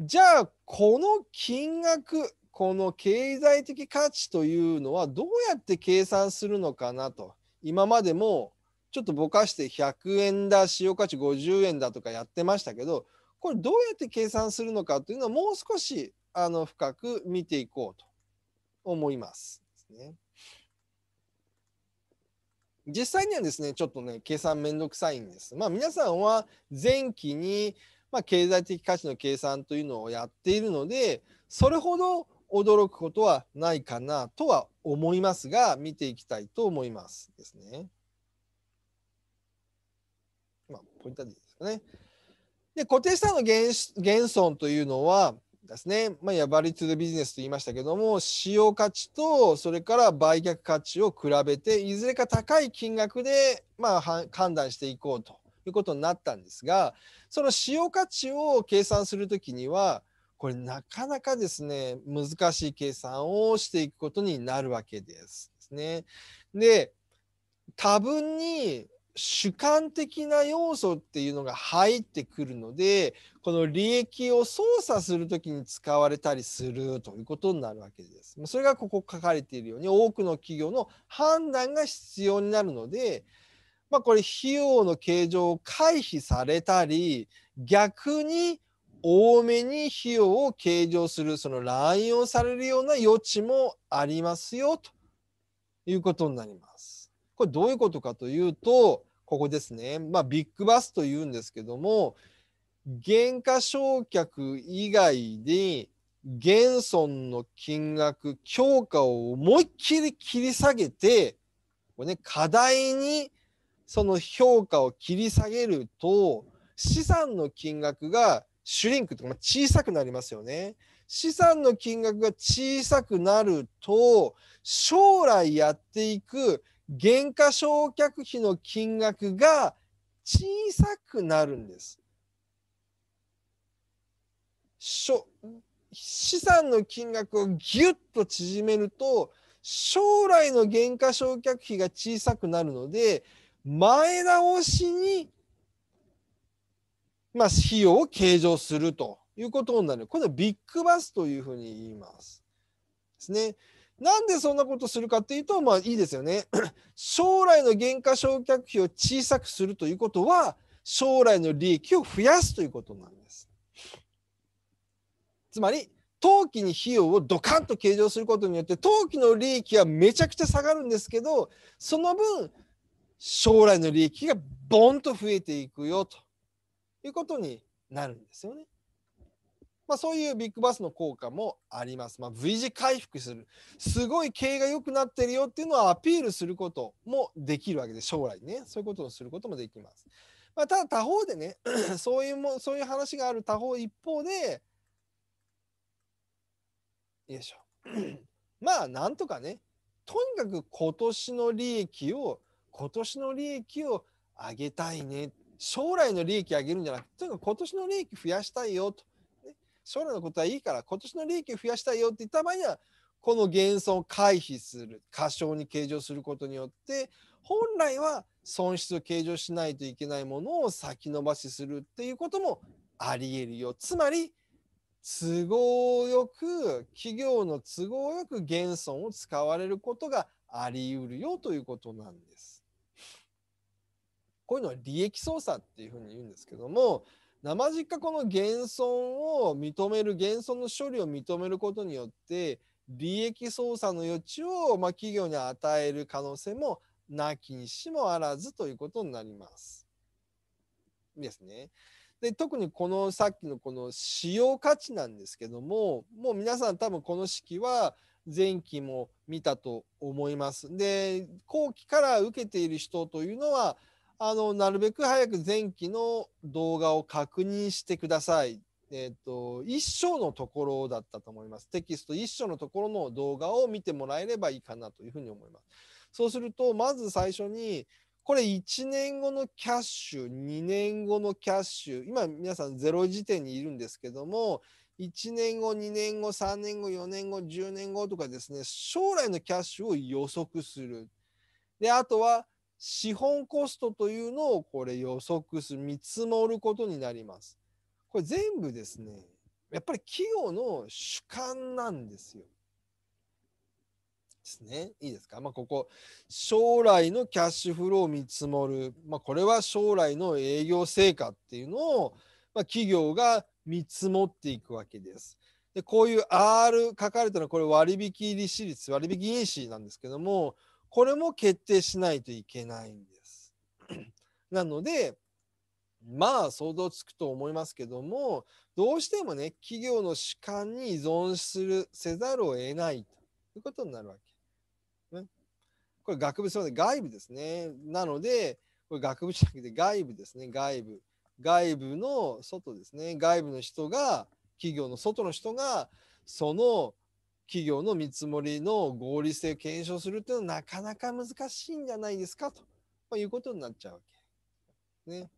じゃあ、この金額、この経済的価値というのはどうやって計算するのかなと今までもちょっとぼかして100円だ使用価値50円だとかやってましたけどこれどうやって計算するのかというのはもう少しあの深く見ていこうと思います。実際にはですねちょっとね計算めんどくさいんです。まあ、皆さんは前期に、まあ、経済的価値の計算というのをやっているのでそれほど驚くことはないかなとは思いますが、見ていきたいと思いますですね。まあ、ポイントですかね。で、固定資産の現現損というのはですね、まあ、いやバリトゥ・ザ・ビジネスと言いましたけども、使用価値とそれから売却価値を比べて、いずれか高い金額で、まあ、判断していこうということになったんですが、その使用価値を計算するときには、これなかなかですね、難しい計算をしていくことになるわけです。ですね、で、多分に主観的な要素っていうのが入ってくるので、この利益を操作する時に使われたりするということになるわけです。それがここ書かれているように、多くの企業の判断が必要になるので、まあ、これ費用の計上を回避されたり、逆に多めに費用を計上する、その乱用されるような余地もありますよということになります。これどういうことかというと、ここですね、まあ、ビッグバスというんですけども、減価償却以外で減損の金額、強化を思いっきり切り下げて、これね、課題にその評価を切り下げると、資産の金額がシュリンクとか小さくなりますよね。資産の金額が小さくなると将来やっていく減価償却費の金額が小さくなるんです。資産の金額をぎゅっと縮めると将来の減価償却費が小さくなるので前倒しにまあ、費用を計上するということになる。これはビッグバスというふうに言います。ですね。なんでそんなことするかっていうと、まあいいですよね。将来の減価償却費を小さくするということは、将来の利益を増やすということなんです。つまり、当期に費用をドカンと計上することによって、当期の利益はめちゃくちゃ下がるんですけど、その分、将来の利益がボンと増えていくよということになるんですよね。まあ、そういうビッグバスの効果もあります。まあ、V 字回復する。すごい経営が良くなってるよっていうのはアピールすることもできるわけで、将来ね。そういうことをすることもできます。まあ、ただ他方でね、そういうも、そういう話がある他方、一方で、よいしょ。まあ、なんとかね、とにかく今年の利益を、今年の利益を上げたいねっ将来の利益を上げるんじゃなくて、とにかく今年の利益増やしたいよと。将来のことはいいから、今年の利益を増やしたいよって言った場合には、この減損を回避する、過小に計上することによって、本来は損失を計上しないといけないものを先延ばしするっていうこともありえるよ。つまり、都合よく、企業の都合よく減損を使われることがあり得るよということなんです。こういうのは利益操作っていうふうに言うんですけども生実家この減損を認める減損の処理を認めることによって利益操作の余地を、ま企業に与える可能性もなきにしもあらずということになります。ですね。で特にこのさっきのこの使用価値なんですけどももう皆さん多分この式は前期も見たと思います。で後期から受けている人というのはあのなるべく早く前期の動画を確認してください。えーと、一章のところだったと思います。テキスト一章のところの動画を見てもらえればいいかなというふうに思います。そうすると、まず最初に、これ1年後のキャッシュ、2年後のキャッシュ、今皆さん0時点にいるんですけども、1年後、2年後、3年後、4年後、10年後とかですね、将来のキャッシュを予測する。で、あとは資本コストというのをこれ予測する、見積もることになります。これ全部ですね、やっぱり企業の主観なんですよ。ですね。いいですか。まあ、ここ、将来のキャッシュフローを見積もる。まあ、これは将来の営業成果っていうのを、まあ、企業が見積もっていくわけです。で、こういう R 書かれたのは、これ割引利子率、割引因子なんですけども、これも決定しないといけないんです。なので、まあ想像つくと思いますけどもどうしてもね企業の主観に依存するせざるを得ないということになるわけ。ね、これ学部すみません外部ですね。なのでこれ学部じゃなくて外部ですね外部。外部の外ですね外部の人が企業の外の人がその企業の見積もりの合理性検証するっていうのはなかなか難しいんじゃないですかと、まあ、いうことになっちゃうわけ。ね。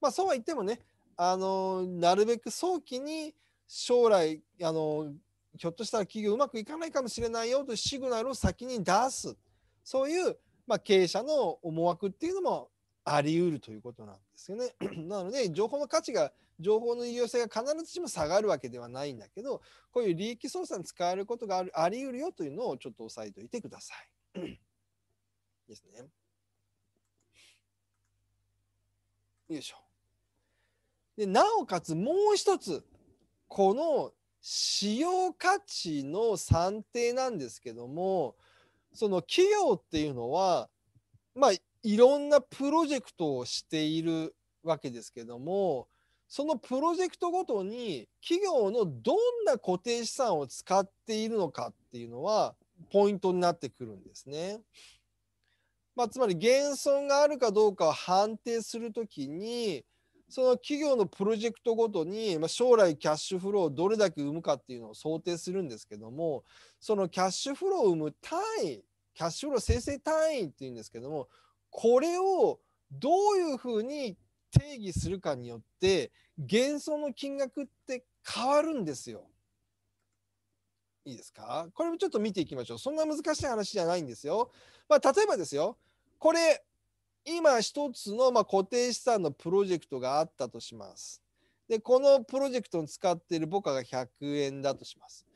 まあそうは言ってもね、あのなるべく早期に将来あのひょっとしたら企業うまくいかないかもしれないよというシグナルを先に出すそういう、まあ、経営者の思惑っていうのもあり得るということなんですよね。なので情報の価値が情報の有用性が必ずしも下がるわけではないんだけどこういう利益操作に使えることがあるあり得るよというのをちょっと押さえておいてください。ですね。よいしょ。でなおかつもう一つこの使用価値の算定なんですけどもその企業っていうのはまあいろんなプロジェクトをしているわけですけどもそのプロジェクトごとに企業のどんな固定資産を使っているのかっていうのはポイントになってくるんですね。まあ、つまり減損があるかどうかを判定するときにその企業のプロジェクトごとに、まあ、将来キャッシュフローをどれだけ生むかっていうのを想定するんですけどもそのキャッシュフローを生む単位キャッシュフロー生成単位っていうんですけどもこれをどういうふうに定義するかによって幻想の金額って変わるんですよ。いいですかこれもちょっと見ていきましょう。そんな難しい話じゃないんですよ。まあ、例えばですよ、これ、今一つのま固定資産のプロジェクトがあったとします。で、このプロジェクトに使っている母価が100円だとします。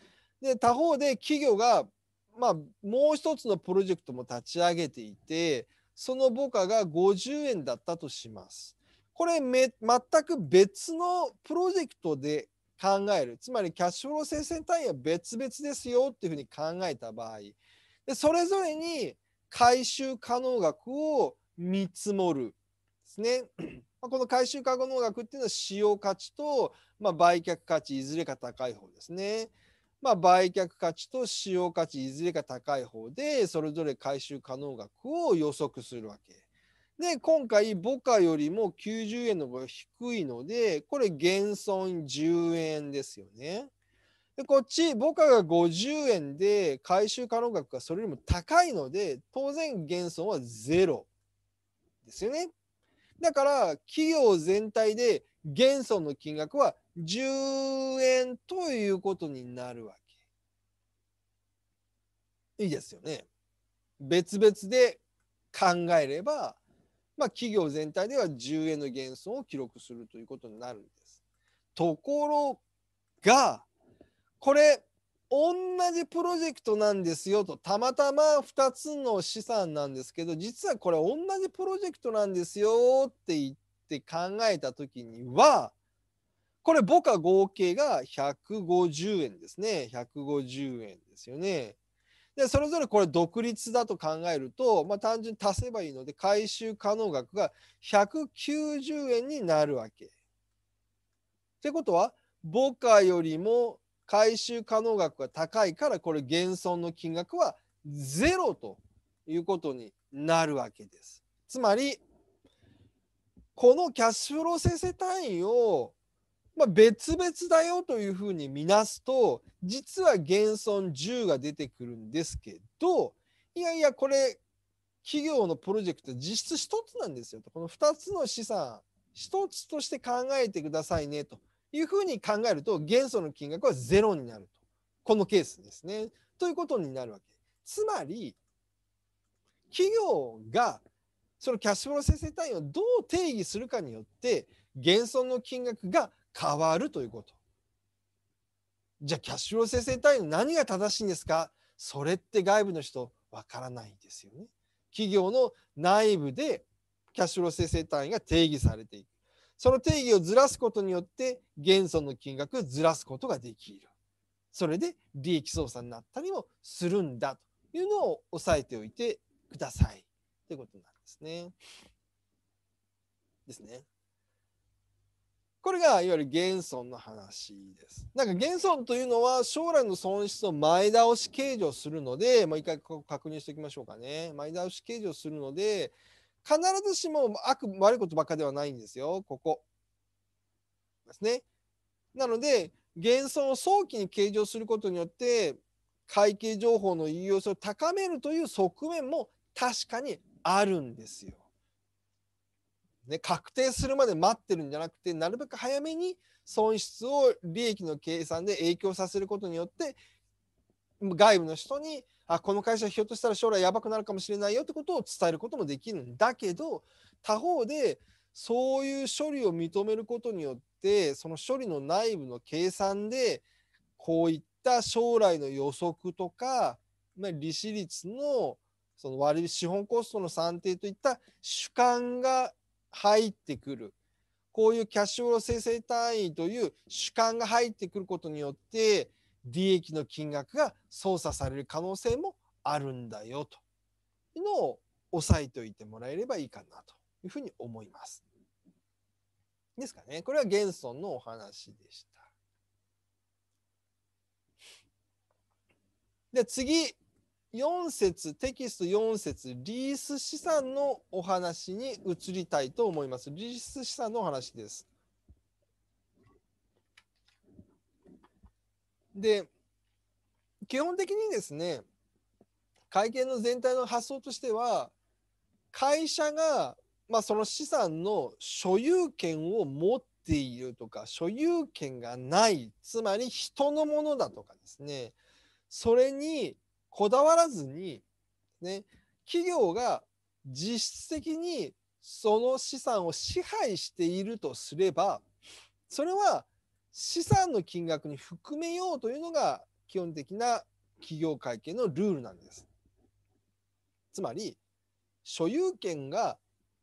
で、他方で企業が、まあ、もう一つのプロジェクトも立ち上げていて、その母価が50円だったとします。これめ全く別のプロジェクトで考えるつまりキャッシュフロー生成単位は別々ですよっていうふうに考えた場合でそれぞれに回収可能額を見積もるですね。この回収可能額っていうのは使用価値と、まあ、売却価値いずれか高い方ですね。まあ、売却価値と使用価値いずれか高い方でそれぞれ回収可能額を予測するわけ。で、今回、ボ価よりも90円の方が低いので、これ、減損10円ですよね。で、こっち、ボ価が50円で、回収可能額がそれよりも高いので、当然、減損はゼロですよね。だから、企業全体で減損の金額は10円ということになるわけ。いいですよね。別々で考えればまあ、企業全体では10円の減損を記録するということになるんです。ところが、これ、同じプロジェクトなんですよと、たまたま2つの資産なんですけど、実はこれ同じプロジェクトなんですよって言って考えた時には、これ、母価合計が150円ですね。150円ですよね。でそれぞれこれ独立だと考えると、まあ、単純に足せばいいので回収可能額が190円になるわけ。ってことは母価よりも回収可能額が高いからこれ減損の金額はゼロということになるわけです。つまりこのキャッシュフロー生成単位をまあ、別々だよというふうに見なすと実は減損10が出てくるんですけどいやいやこれ企業のプロジェクト実質1つなんですよとこの2つの資産1つとして考えてくださいねというふうに考えると元素の金額はゼロになるとこのケースですね。ということになるわけ。つまり企業がそのキャッシュフロー生成単位をどう定義するかによって減損の金額が変わるということ。じゃあキャッシュロー生成単位の何が正しいんですかそれって外部の人わからないんですよね。企業の内部でキャッシュロー生成単位が定義されていく。その定義をずらすことによって元素の金額をずらすことができる。それで利益操作になったりもするんだというのを押さえておいてください。ということなんですね。ですね。これがいわゆる減損の話です。なんか減損というのは将来の損失を前倒し計上するので、もう一回ここ確認しておきましょうかね。前倒し計上するので、必ずしも悪悪いことばっかではないんですよ、ここ。ですね。なので、減損を早期に計上することによって、会計情報の有用性を高めるという側面も確かにあるんですよ。ね、確定するまで待ってるんじゃなくてなるべく早めに損失を利益の計算で影響させることによって外部の人にあこの会社ひょっとしたら将来やばくなるかもしれないよってことを伝えることもできるんだけど他方でそういう処理を認めることによってその処理の内部の計算でこういった将来の予測とか利子率のその割資本コストの算定といった主観が入ってくるこういうキャッシュフロー生成単位という主観が入ってくることによって利益の金額が操作される可能性もあるんだよというのを押さえておいてもらえればいいかなというふうに思います。ですかね。これはゲンのお話でした。で次4節テキスト4節リース資産のお話に移りたいと思います。リース資産のお話です。で、基本的にですね、会見の全体の発想としては、会社が、まあ、その資産の所有権を持っているとか、所有権がない、つまり人のものだとかですね、それにこだわらずに、ね、企業が実質的にその資産を支配しているとすればそれは資産の金額に含めようというのが基本的な企業会計のルールなんです。つまり所有権が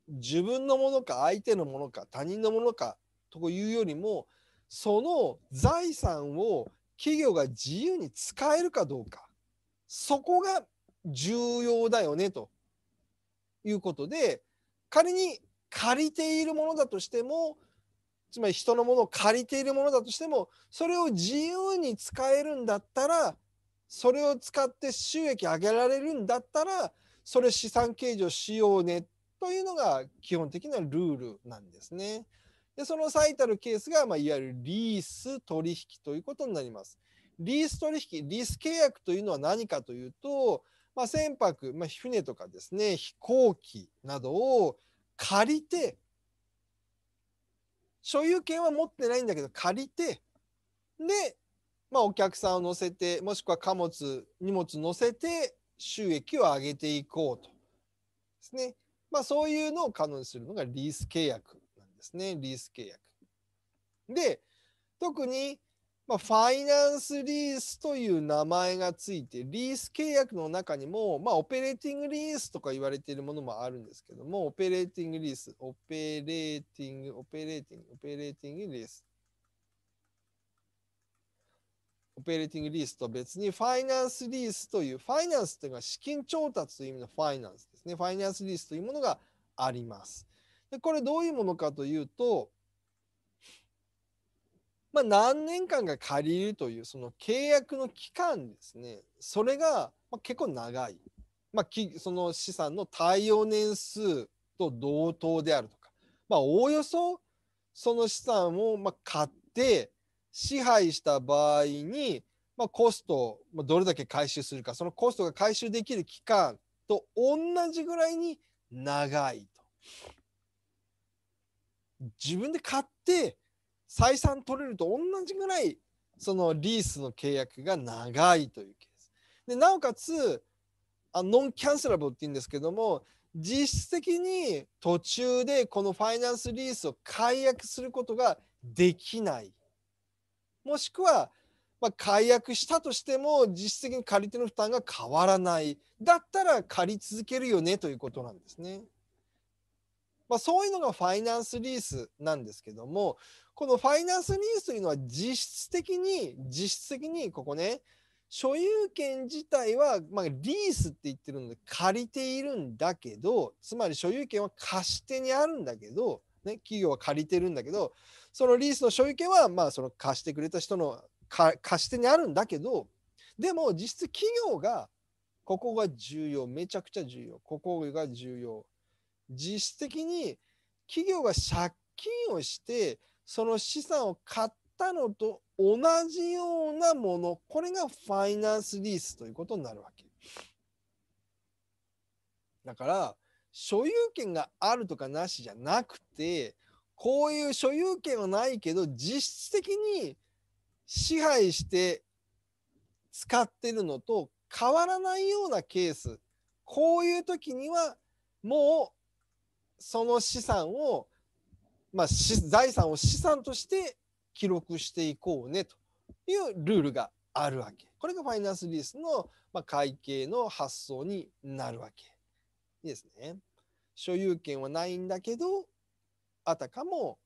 自分のものか相手のものか他人のものかというよりもその財産を企業が自由に使えるかどうかそこが重要だよねということで仮に借りているものだとしてもつまり人のものを借りているものだとしてもそれを自由に使えるんだったらそれを使って収益上げられるんだったらそれ資産計上しようねというのが基本的なルールなんですね。でその最たるケースが、まあ、いわゆるリース取引ということになります。リース取引、リース契約というのは何かというと、まあ、船舶、まあ、船とかですね、飛行機などを借りて、所有権は持ってないんだけど、借りて、で、まあ、お客さんを乗せて、もしくは貨物、荷物乗せて、収益を上げていこうと。ですね。まあ、そういうのを可能にするのがリース契約なんですね。リース契約。で、特に、まあ、ファイナンスリースという名前がついて、リース契約の中にも、まあ、オペレーティングリースとか言われているものもあるんですけども、オペレーティングリース、オペレーティング、オペレーティング、オペレーティングリース。オペレーティングリースと別に、ファイナンスリースという、ファイナンスというのは資金調達という意味のファイナンスですね。ファイナンスリースというものがあります。でこれどういうものかというと、まあ、何年間が借りるというその契約の期間ですねそれが結構長い、まあ、その資産の耐用年数と同等であるとか、まあ、おおよそその資産をま買って支配した場合に、まコストをどれだけ回収するかそのコストが回収できる期間と同じぐらいに長いと。自分で買って採算取れると同じぐらいそのリースの契約が長いというケースでなおかつあノンキャンセラブルって言うんですけども実質的に途中でこのファイナンスリースを解約することができないもしくは、まあ、解約したとしても実質的に借り手の負担が変わらないだったら借り続けるよねということなんですね。まあ、そういうのがファイナンスリースなんですけどもこのファイナンスリースというのは実質的に、実質的にここね、所有権自体は、まあ、リースって言ってるので借りているんだけど、つまり所有権は貸し手にあるんだけど、ね、企業は借りてるんだけど、そのリースの所有権は、まあ、その貸してくれた人の貸し手にあるんだけど、でも実質企業が、ここが重要、めちゃくちゃ重要、ここが重要。実質的に企業が借金をして、その資産を買ったのと同じようなもの、これがファイナンスリースということになるわけ。だから、所有権があるとかなしじゃなくて、こういう所有権はないけど、実質的に支配して使ってるのと変わらないようなケース。こういう時には、もうその資産をまあ、財産を資産として記録していこうねというルールがあるわけ。これがファイナンスリースの、まあ、会計の発想になるわけですね。所有権はないんだけどあたかも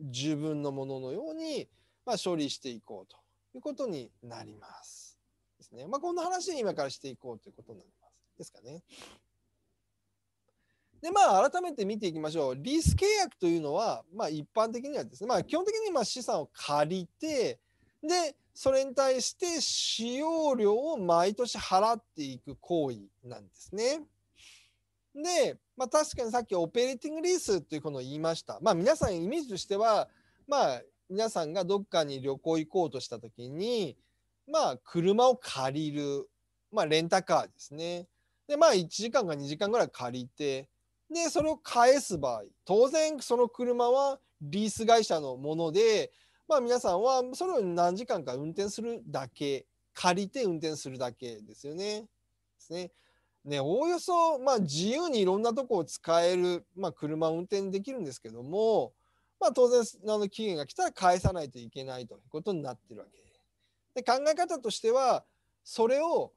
自分のもののように、まあ、処理していこうということになります。ですね。まあ、こんな話今からしていこうということになります。ですかね。でまあ、改めて見ていきましょう。リース契約というのは、まあ、一般的にはですね、まあ、基本的にま資産を借りて、で、それに対して使用料を毎年払っていく行為なんですね。で、まあ、確かにさっきオペレーティングリースっていうことを言いました。まあ、皆さんイメージとしては、まあ、皆さんがどっかに旅行行こうとした時に、まあ、車を借りる、まあ、レンタカーですね。で、まあ、1時間か2時間ぐらい借りて、で、それを返す場合、当然その車はリース会社のもので、まあ皆さんはそれを何時間か運転するだけ、借りて運転するだけですよね。ですね。ね、おおよそ、まあ、自由にいろんなとこを使える、まあ、車を運転できるんですけども、まあ、当然あの期限が来たら返さないといけないということになってるわけで考え方としてはそれを、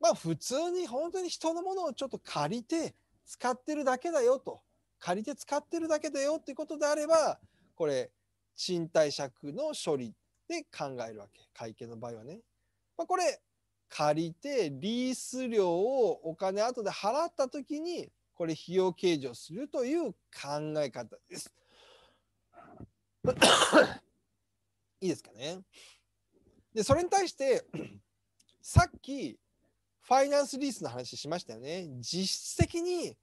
まあ、普通に本当に人のものをちょっと借りて使ってるだけだよと借りて使ってるだけだよっていうことであればこれ賃貸借の処理で考えるわけ会計の場合はね。まあ、これ借りてリース料をお金後で払った時にこれ費用計上するという考え方です。いいですかね。でそれに対してさっきファイナンスリースの話しましたよね。実質的に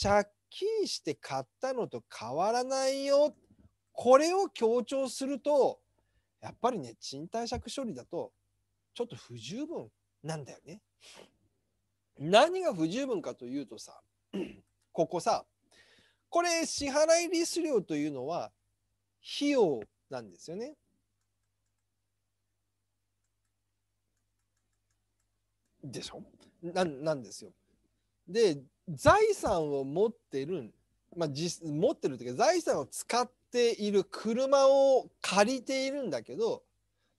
借金して買ったのと変わらないよ。これを強調すると、やっぱりね、賃貸借処理だと、ちょっと不十分なんだよね。何が不十分かというとさ、ここさ、これ支払いリス料というのは費用なんですよね。でしょななんですよ。で財産を持ってる、まあ、実持ってる時いうか財産を使っている車を借りているんだけど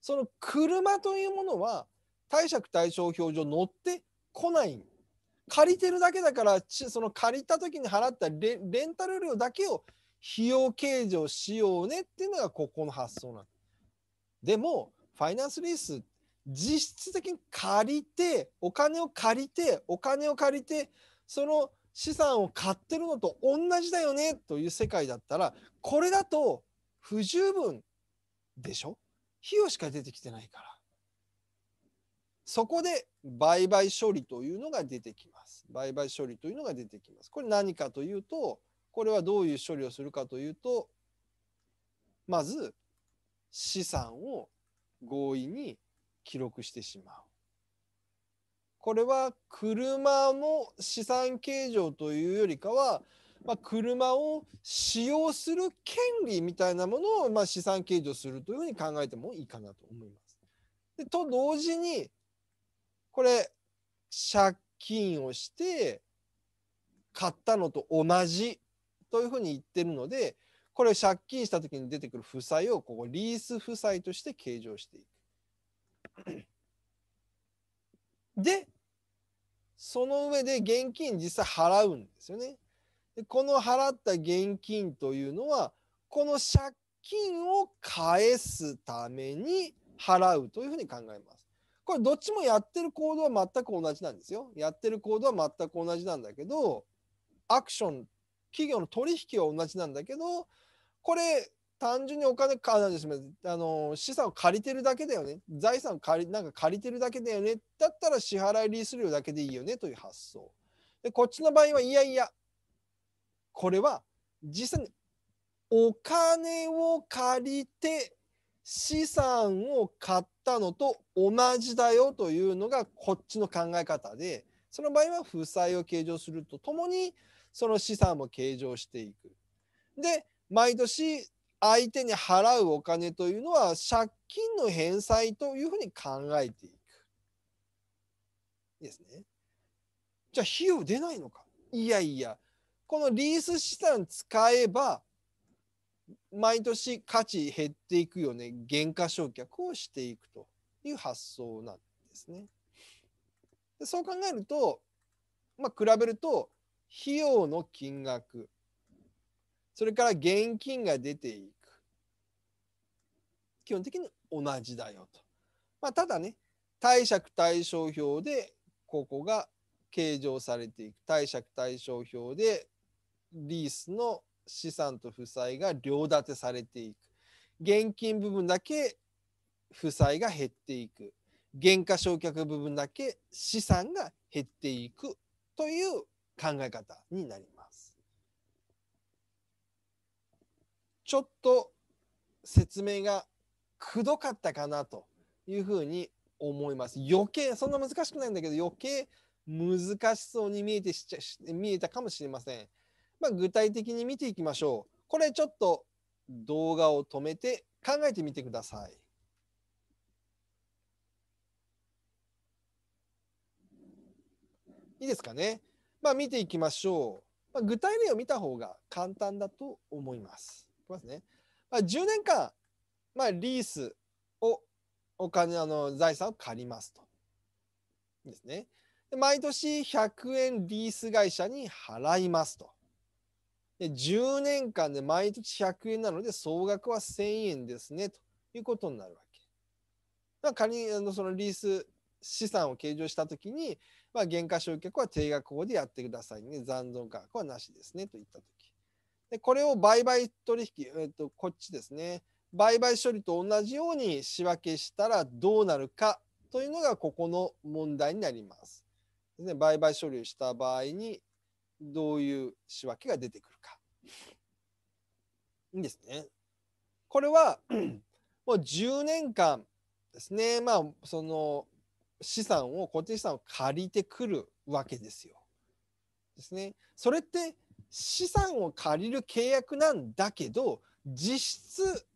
その車というものは貸借対照表上乗ってこない借りてるだけだからその借りた時に払ったレレンタル料だけを費用計上しようねっていうのがここの発想なんでもファイナンスリースって実質的に借りてお金を借りてお金を借りてその資産を買ってるのと同じだよねという世界だったらこれだと不十分でしょ費用しか出てきてないからそこで売買処理というのが出てきます売買処理というのが出てきますこれ何かというとこれはどういう処理をするかというとまず資産を合意に記録してしまう。これは車の資産形状というよりかは、まあ、車を使用する権利みたいなものを、まあ、資産計上するというふうに考えてもいいかなと思います。でと同時にこれ借金をして買ったのと同じというふうに言ってるのでこれ借金した時に出てくる負債をここリース負債として計上していく。で、その上で現金実際払うんですよね。でこの払った現金というのは、この借金を返すために払うというふうに考えます。これどっちもやってる行動は全く同じなんですよ。やってる行動は全く同じなんだけど、アクション、企業の取引は同じなんだけど、これ単純にお金かなんですあの資産を借りてるだけだよね財産を借りなんか借りてるだけだよねだったら支払いリース料だけでいいよねという発想でこっちの場合はいやいやこれは実際にお金を借りて資産を買ったのと同じだよというのがこっちの考え方でその場合は負債を計上するとともにその資産も計上していくで毎年相手に払うお金というのは借金の返済というふうに考えていく。ですね。じゃあ費用出ないのかいやいや、このリース資産使えば、毎年価値減っていくよね、減価償却をしていくという発想なんですね。でそう考えると、まあ、比べると、費用の金額、それから現金が出ていく。基本的に同じだよと。まあ、ただね、貸借対照表でここが計上されていく。貸借対照表でリースの資産と負債が両立てされていく。現金部分だけ負債が減っていく。減価償却部分だけ資産が減っていくという考え方になります。ちょっと説明がくどかったかなというふうに思います。余計、そんな難しくないんだけど、余計難しそうに見えてしちゃ見えたかもしれません。まあ、具体的に見ていきましょう。これちょっと動画を止めて考えてみてください。いいですかね。まあ、見ていきましょう。まあ、具体例を見た方が簡単だと思います。きますね。まあ、10年間、まあ、リースをお金あの財産を借りますと。ですね。で毎年100円リース会社に払いますと。で10年間で毎年100円なので総額は1000円ですねということになるわけ。まあ、仮にあのそのリース資産を計上したときに、まあ、減価償却は定額法でやってくださいね。残存価格はなしですねといったとでこれを売買取引、えっと、こっちですね売買処理と同じように仕分けしたらどうなるかというのがここの問題になります。ですね、売買処理をした場合にどういう仕分けが出てくるか。いいですね。これは もう10年間ですね、まあ、その資産を固定資産を借りてくるわけですよ。ですね。それって資産を借りる契約なんだけど実質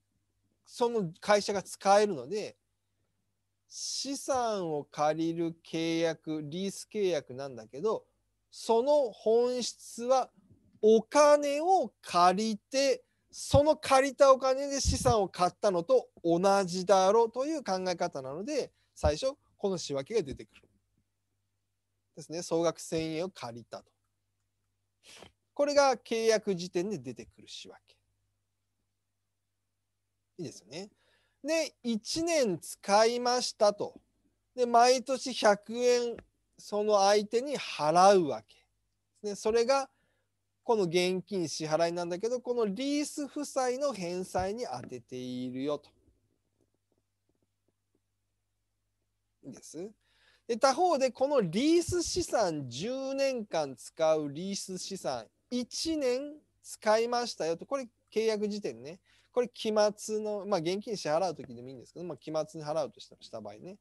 その会社が使えるので資産を借りる契約リース契約なんだけどその本質はお金を借りてその借りたお金で資産を買ったのと同じだろうという考え方なので最初この仕分けが出てくる。ですね総額1000円を借りたと。これが契約時点で出てくる仕分け。いいですよね。で、1年使いましたと。で、毎年100円、その相手に払うわけ。ね、それが、この現金支払いなんだけど、このリース負債の返済に充てているよと。いいです。で他方でこのリース資産10年間使うリース資産1年使いましたよと、これ契約時点ね、これ期末の、まあ、現金支払う時でもいいんですけど、まあ、期末に払うとした場合ね。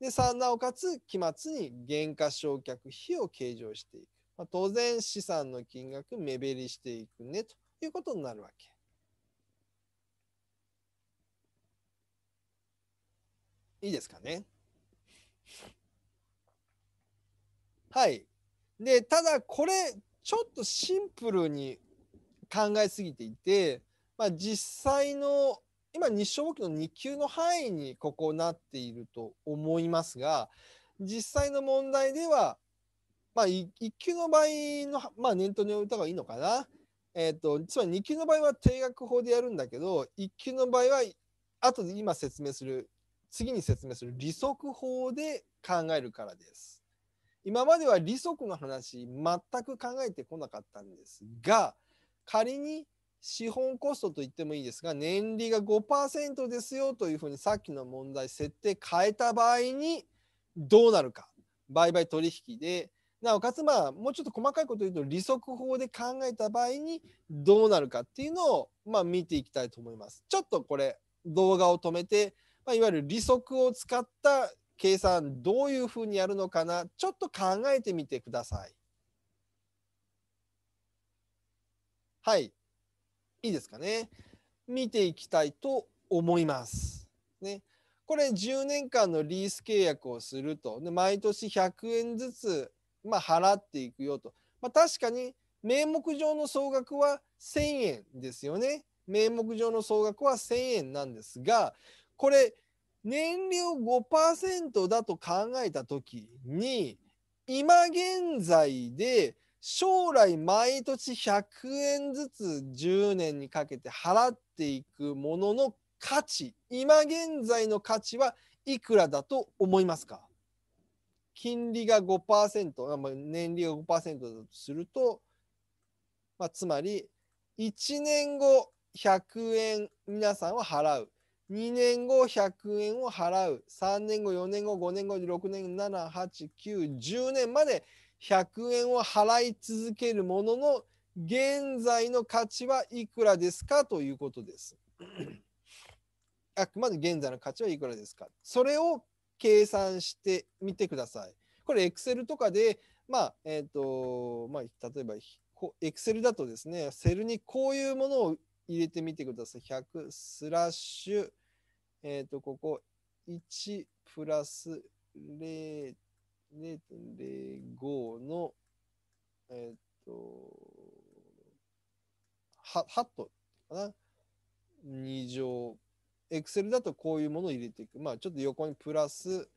で、さなおかつ期末に減価償却費を計上していく。まあ、当然、資産の金額目減りしていくねということになるわけ。いいですかね。はい。で、ただこれ、ちょっとシンプルに考えすぎていて、まあ、実際の今日照簿記の2級の範囲にここなっていると思いますが実際の問題では、まあ、1級の場合の、まあ、念頭に置いた方がいいのかな、えーと、つまり2級の場合は定額法でやるんだけど1級の場合は後で今説明する次に説明する利息法で考えるからです。今までは利息の話全く考えてこなかったんですが仮に資本コストと言ってもいいですが年利が5%ですよというふうにさっきの問題設定変えた場合にどうなるか売買取引でなおかつまあもうちょっと細かいこと言うと利息法で考えた場合にどうなるかっていうのをまあ見ていきたいと思います。ちょっとこれ動画を止めて、まあ、いわゆる利息を使った計算どういうふうにやるのかなちょっと考えてみてください。はい。いいですかね。見ていきたいと思います。ね。これ10年間のリース契約をすると。毎年100円ずつ、まあ、払っていくよと。まあ、確かに名目上の総額は1000円ですよね。名目上の総額は1000円なんですが、これ年利を5%だと考えた時に今現在で将来毎年100円ずつ10年にかけて払っていくものの価値今現在の価値はいくらだと思いますか金利が5%年利が5%だとすると、まあ、つまり1年後100円皆さんは払う2年後100円を払う3年後4年後5年後6年78910年まで100円を払い続けるものの現在の価値はいくらですかということです。あくまで現在の価値はいくらですかそれを計算してみてください。これ Excel とかで、まあえーとまあ、例えば Excel だとですねセルにこういうものを入れてみてください。100スラッシュえっ、ー、と、ここ、1プラス0.05の、えっ、ー、と、は、ハットかな ?2 乗。エクセルだとこういうものを入れていく。まあ、ちょっと横にプラス、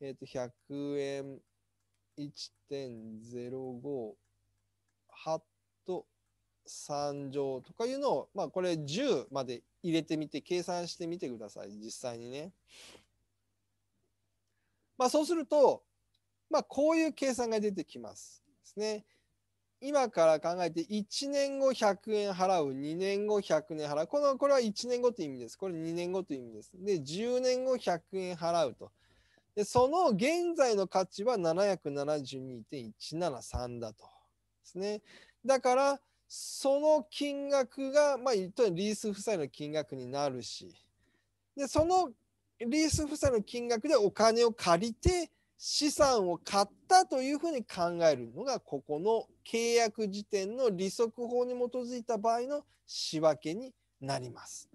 えっ、ー、と、100円1.05ハット3乗とかいうのを、まあ、これ10まで入れてみて計算してみてください実際にね。まあ、そうすると、まあ、こういう計算が出てきますですね。今から考えて1年後100円払う2年後100円払うこのこれは1年後という意味ですこれ2年後という意味ですで10年後100円払うとでその現在の価値は772.173だとですねだからその金額が、まあ、言ったリース負債の金額になるし、で、そのリース負債の金額でお金を借りて資産を買ったというふうに考えるのが、ここの契約時点の利息法に基づいた場合の仕分けになります。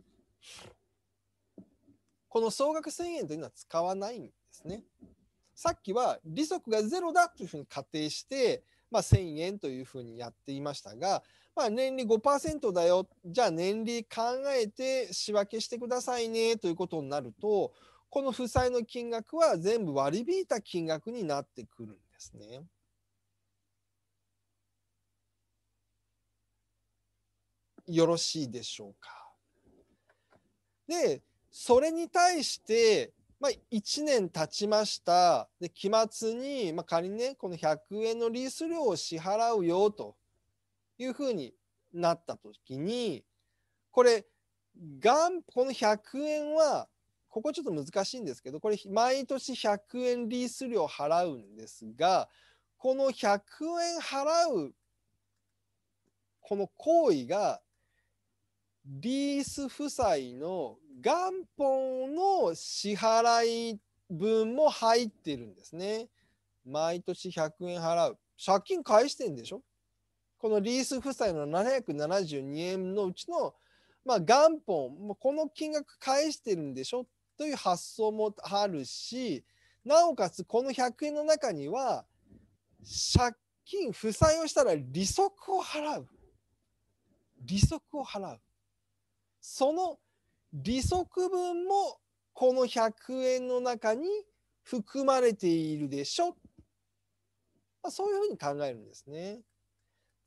この総額1000円というのは使わないんですね。さっきは利息がゼロだというふうに仮定して、まあ、1000円というふうにやっていましたが、まあ、年利5%だよじゃあ年利考えて仕分けしてくださいねということになるとこの負債の金額は全部割り引いた金額になってくるんですね。よろしいでしょうか。でそれに対してまあ、1年経ちました。で、期末に、まあ、仮にね、この100円のリース料を支払うよというふうになった時に、これ、元この100円は、ここちょっと難しいんですけど、これ、毎年100円リース料払うんですが、この100円払う、この行為がリース負債の元本の支払い分も入ってるんですね。毎年100円払う。借金返してんでしょこのリース負債の772円のうちの、まあ、元本、この金額返してるんでしょという発想もあるし、なおかつこの100円の中には、借金、負債をしたら利息を払う。利息を払う。その利息分もこの100円の中に含まれているでしょ。まあ、そういうふうに考えるんですね。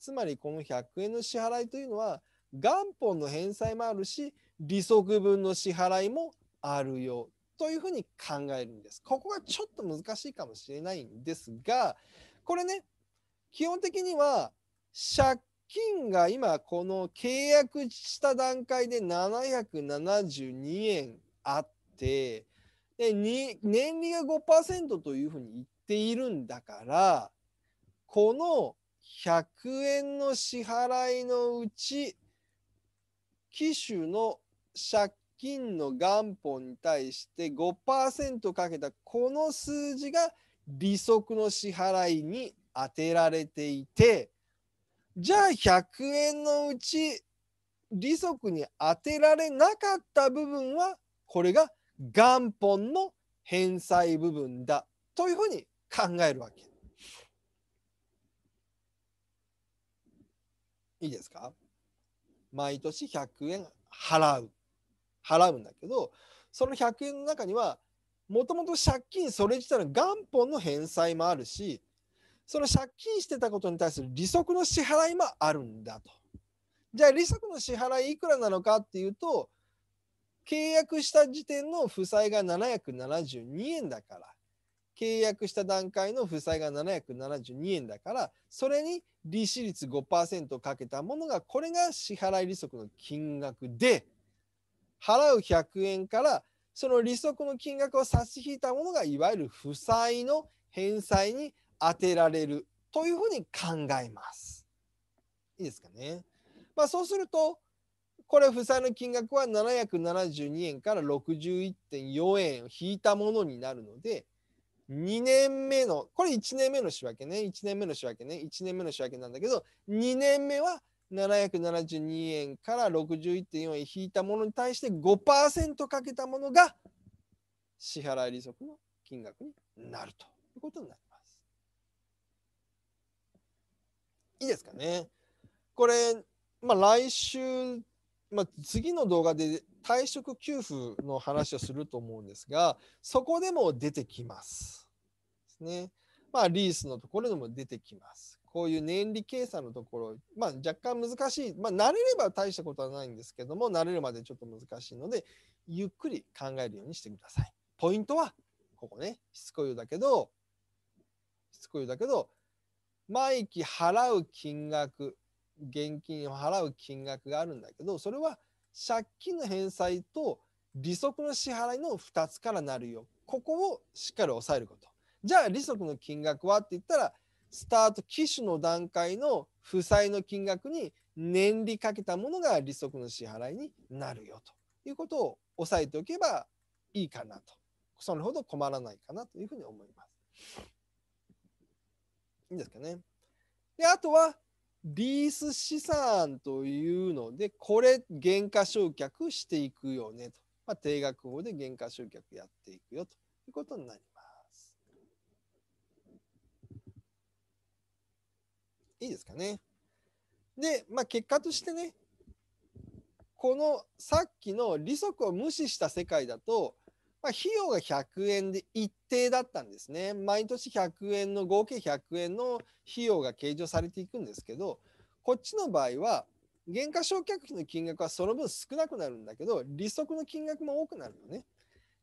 つまりこの100円の支払いというのは元本の返済もあるし利息分の支払いもあるよというふうに考えるんです。ここがちょっと難しいかもしれないんですがこれね基本的には借金が今この契約した段階で772円あってでに年利が5%というふうに言っているんだからこの100円の支払いのうち機種の借金の元本に対して5%かけたこの数字が利息の支払いに充てられていてじゃあ100円のうち利息に当てられなかった部分はこれが元本の返済部分だというふうに考えるわけ。いいですか毎年100円払う払うんだけどその100円の中にはもともと借金それ自体の元本の返済もあるしその借金してたことに対する利息の支払いもあるんだと。じゃあ利息の支払いいくらなのかっていうと、契約した時点の負債が772円だから、契約した段階の負債が772円だから、それに利子率5%をかけたものが、これが支払い利息の金額で、払う100円から、その利息の金額を差し引いたものが、いわゆる負債の返済に当てられるというふうに考えます。いいですかね。まあ、そうすると、これ、負債の金額は772円から61.4円を引いたものになるので、2年目の、これ1年目の仕分けね、1年目の仕分けね、1年目の仕分けなんだけど、2年目は772円から61.4円引いたものに対して5%かけたものが支払い利息の金額になるということになる。いいですかね。これ、まあ、来週、まあ、次の動画で退職給付の話をすると思うんですが、そこでも出てきます。ですね。まあ、リースのところでも出てきます。こういう年利計算のところ、まあ、若干難しい、まあ、慣れれば大したことはないんですけども、慣れるまでちょっと難しいので、ゆっくり考えるようにしてください。ポイントは、ここね、しつこいようだけど、しつこいようだけど、毎期払う金額現金を払う金額があるんだけどそれは借金の返済と利息の支払いの2つからなるよここをしっかり抑えることじゃあ利息の金額はって言ったらスタート機種の段階の負債の金額に年利かけたものが利息の支払いになるよということを押さえておけばいいかなとそれほど困らないかなというふうに思います。いいんですかね。で、あとは、リース資産というので、これ、減価償却していくよねと。まあ、定額法で減価償却やっていくよということになります。いいですかね。で、まあ、結果としてね、このさっきの利息を無視した世界だと、まあ、費用が100円で一定だったんですね。毎年100円の合計100円の費用が計上されていくんですけど、こっちの場合は、減価償却費の金額はその分少なくなるんだけど、利息の金額も多くなるのね。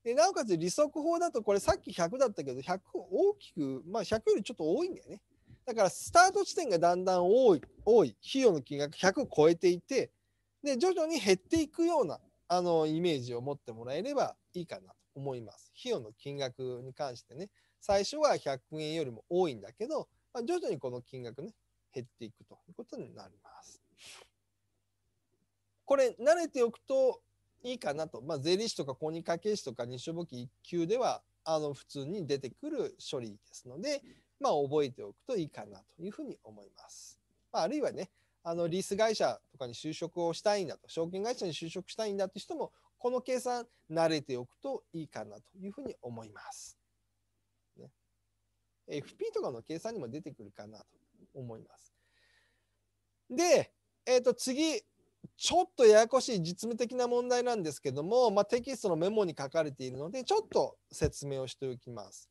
でなおかつ利息法だと、これさっき100だったけど、100大きく、まあ、100よりちょっと多いんだよね。だからスタート地点がだんだん多い、多い、費用の金額100を超えていて、で徐々に減っていくようなあのイメージを持ってもらえればいいかな。思います。費用の金額に関してね、最初は100円よりも多いんだけど、まあ、徐々にこの金額ね、減っていくということになります。これ、慣れておくといいかなと、まあ、税理士とか公認会計士とか日照簿記1級ではあの普通に出てくる処理ですので、まあ、覚えておくといいかなというふうに思います。まあ、あるいはね、あのリース会社とかに就職をしたいんだと、証券会社に就職したいんだという人も、この計算慣れておくといいかなというふうに思います。ね、FP とかの計算にも出てくるかなと思います。で、えー、と次、ちょっとややこしい実務的な問題なんですけども、まあ、テキストのメモに書かれているので、ちょっと説明をしておきます。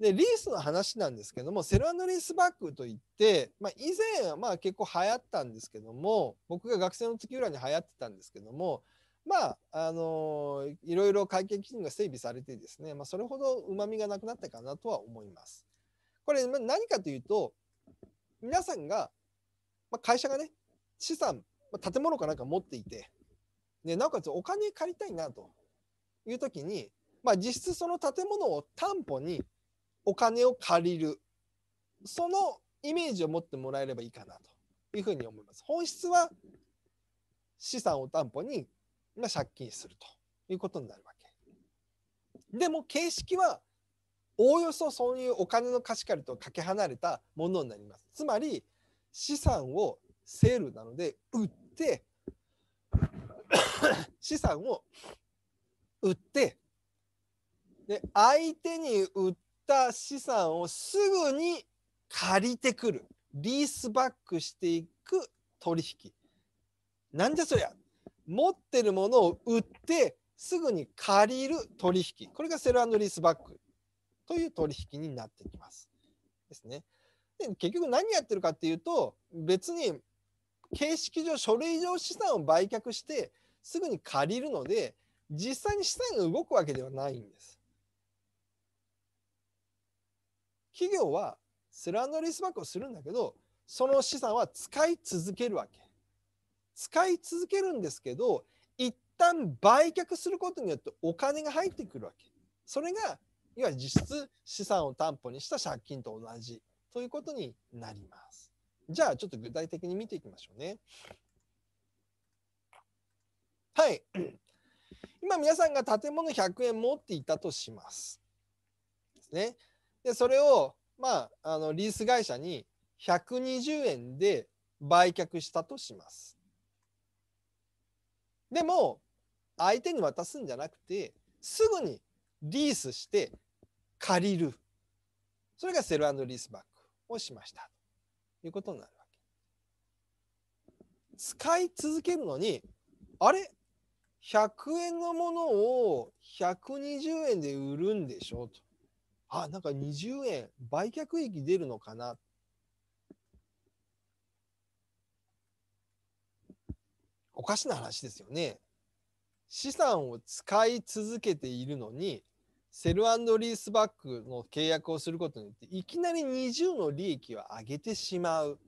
で、リースの話なんですけども、セルリースバックといって、まあ、以前はまあ結構流行ったんですけども、僕が学生の月ぐらいに流行ってたんですけども、まあ、あのー、いろいろ会計基準が整備されてですね、まあ、それほどうまみがなくなったかなとは思います。これ、何かというと、皆さんが、まあ、会社がね、資産、まあ、建物かなんか持っていて、ね、なおかつお金借りたいなというときに、まあ、実質その建物を担保にお金を借りる、そのイメージを持ってもらえればいいかなというふうに思います。本質は資産を担保にが借金するということになるわけ。でも形式はおおよそそういうお金の貸し借りとかけ離れたものになります。つまり資産をセールなので売って 資産を売ってで相手に売った資産をすぐに借りてくるリースバックしていく取引なんじゃそりゃ持ってるものを売ってすぐに借りる取引これがセルリースバックという取引になってきます。ですね。で結局何やってるかっていうと別に形式上書類上資産を売却してすぐに借りるので実際に資産が動くわけではないんです。企業はセルリースバックをするんだけどその資産は使い続けるわけ。使い続けるんですけど一旦売却することによってお金が入ってくるわけそれがいわゆる実質資産を担保にした借金と同じということになりますじゃあちょっと具体的に見ていきましょうねはい 今皆さんが建物100円持っていたとしますですねでそれをまああのリース会社に120円で売却したとしますでも、相手に渡すんじゃなくて、すぐにリースして借りる。それがセルリースバックをしましたということになるわけ。使い続けるのに、あれ ?100 円のものを120円で売るんでしょと。あ、なんか20円売却益出るのかなおかしな話ですよね。資産を使い続けているのに、セルリースバックの契約をすることによって、いきなり20の利益を上げてしまう。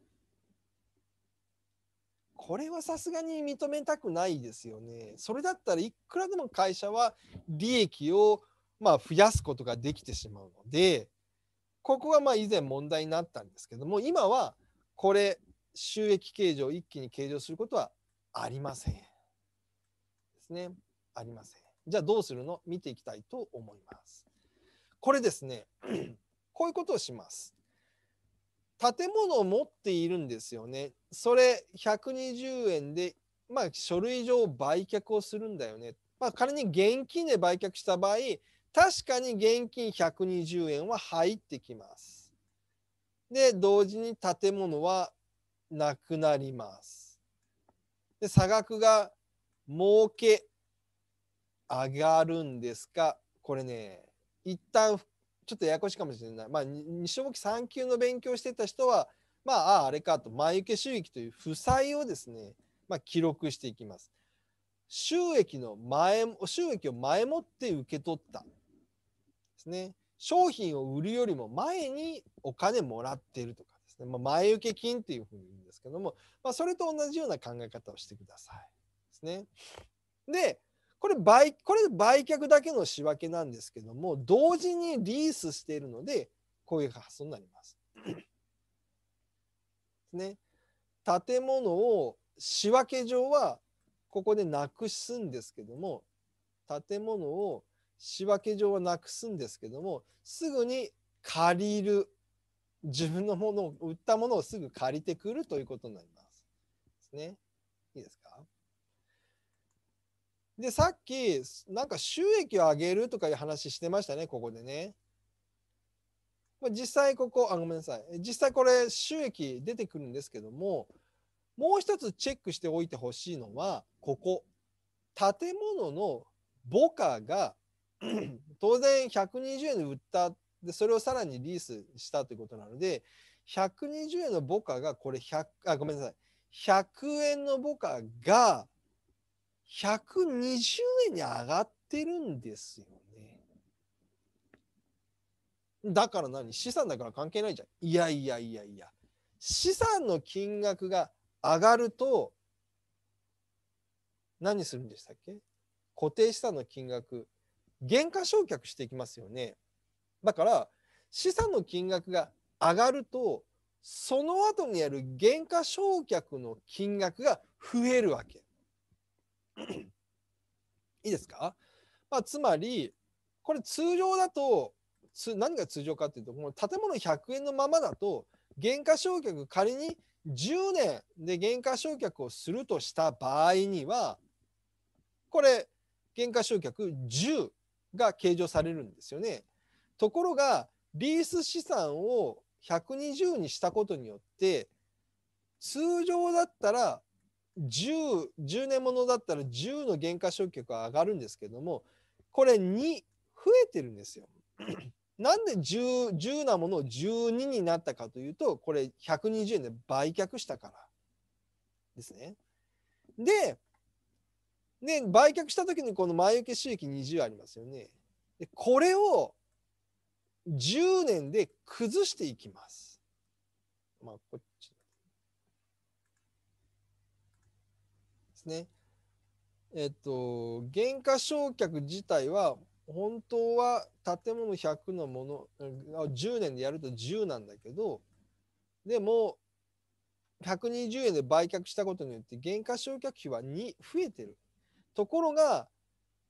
これはさすがに認めたくないですよね。それだったらいくらでも会社は利益をまあ増やすことができてしまうので、ここがまあ以前問題になったんですけども、今はこれ収益計上一気に計上することはありません。ですね。ありません。じゃあどうするの見ていきたいと思います。これですね、こういうことをします。建物を持っているんですよね。それ120円で、まあ、書類上売却をするんだよね。まあ、仮に現金で売却した場合、確かに現金120円は入ってきます。で、同時に建物はなくなります。で差額が儲け上がるんですかこれね一旦ちょっとややこしいかもしれない、まあ、2正期3級の勉強してた人はまあああれかと前受け収益という負債をですね、まあ、記録していきます。収益の前収益を前もって受け取ったですね。商品を売るよりも前にお金もらっているとかですね、まあ、前受け金っていうふうに言うんですけども、まあ、それと同じような考え方をしてください。ですね。で、これ売、これ売却だけの仕分けなんですけども、同時にリースしているので、こういう発想になります。ね。建物を仕分け上はここでなくすんですけども建物を仕分け上はなくすんですけどもすぐに借りる自分のものを売ったものをすぐ借りてくるということになります。ですね。いいですかでさっきなんか収益を上げるとかいう話してましたねここでね。実際ここあごめんなさい実際これ収益出てくるんですけどももう一つチェックしておいてほしいのはここ建物の母価が 当然120円で売ったで、それをさらにリースしたということなので、120円の母価がこれ100、あ、ごめんなさい。100円の母価が120円に上がってるんですよね。だから何資産だから関係ないじゃん。いやいやいやいや。資産の金額が上がると、何するんでしたっけ固定資産の金額、減価償却していきますよね。だから資産の金額が上がるとその後にやる減価償却の金額が増えるわけ。いいですか、まあ、つまりこれ通常だと何が通常かっていうとこの建物100円のままだと減価償却仮に10年で減価償却をするとした場合にはこれ減価償却10が計上されるんですよね。ところがリース資産を120にしたことによって通常だったら 10, 10年ものだったら10の減価償却は上がるんですけどもこれ2増えてるんですよ。なんで 10, 10なものを12になったかというとこれ120円で売却したからですね。でで売却した時にこの前受け収益20ありますよね。でこれを10年で崩していきます。まあ、こっちですね。えっと、減価償却自体は本当は建物100のもの10年でやると10なんだけどでも120円で売却したことによって減価償却費は2増えてるところが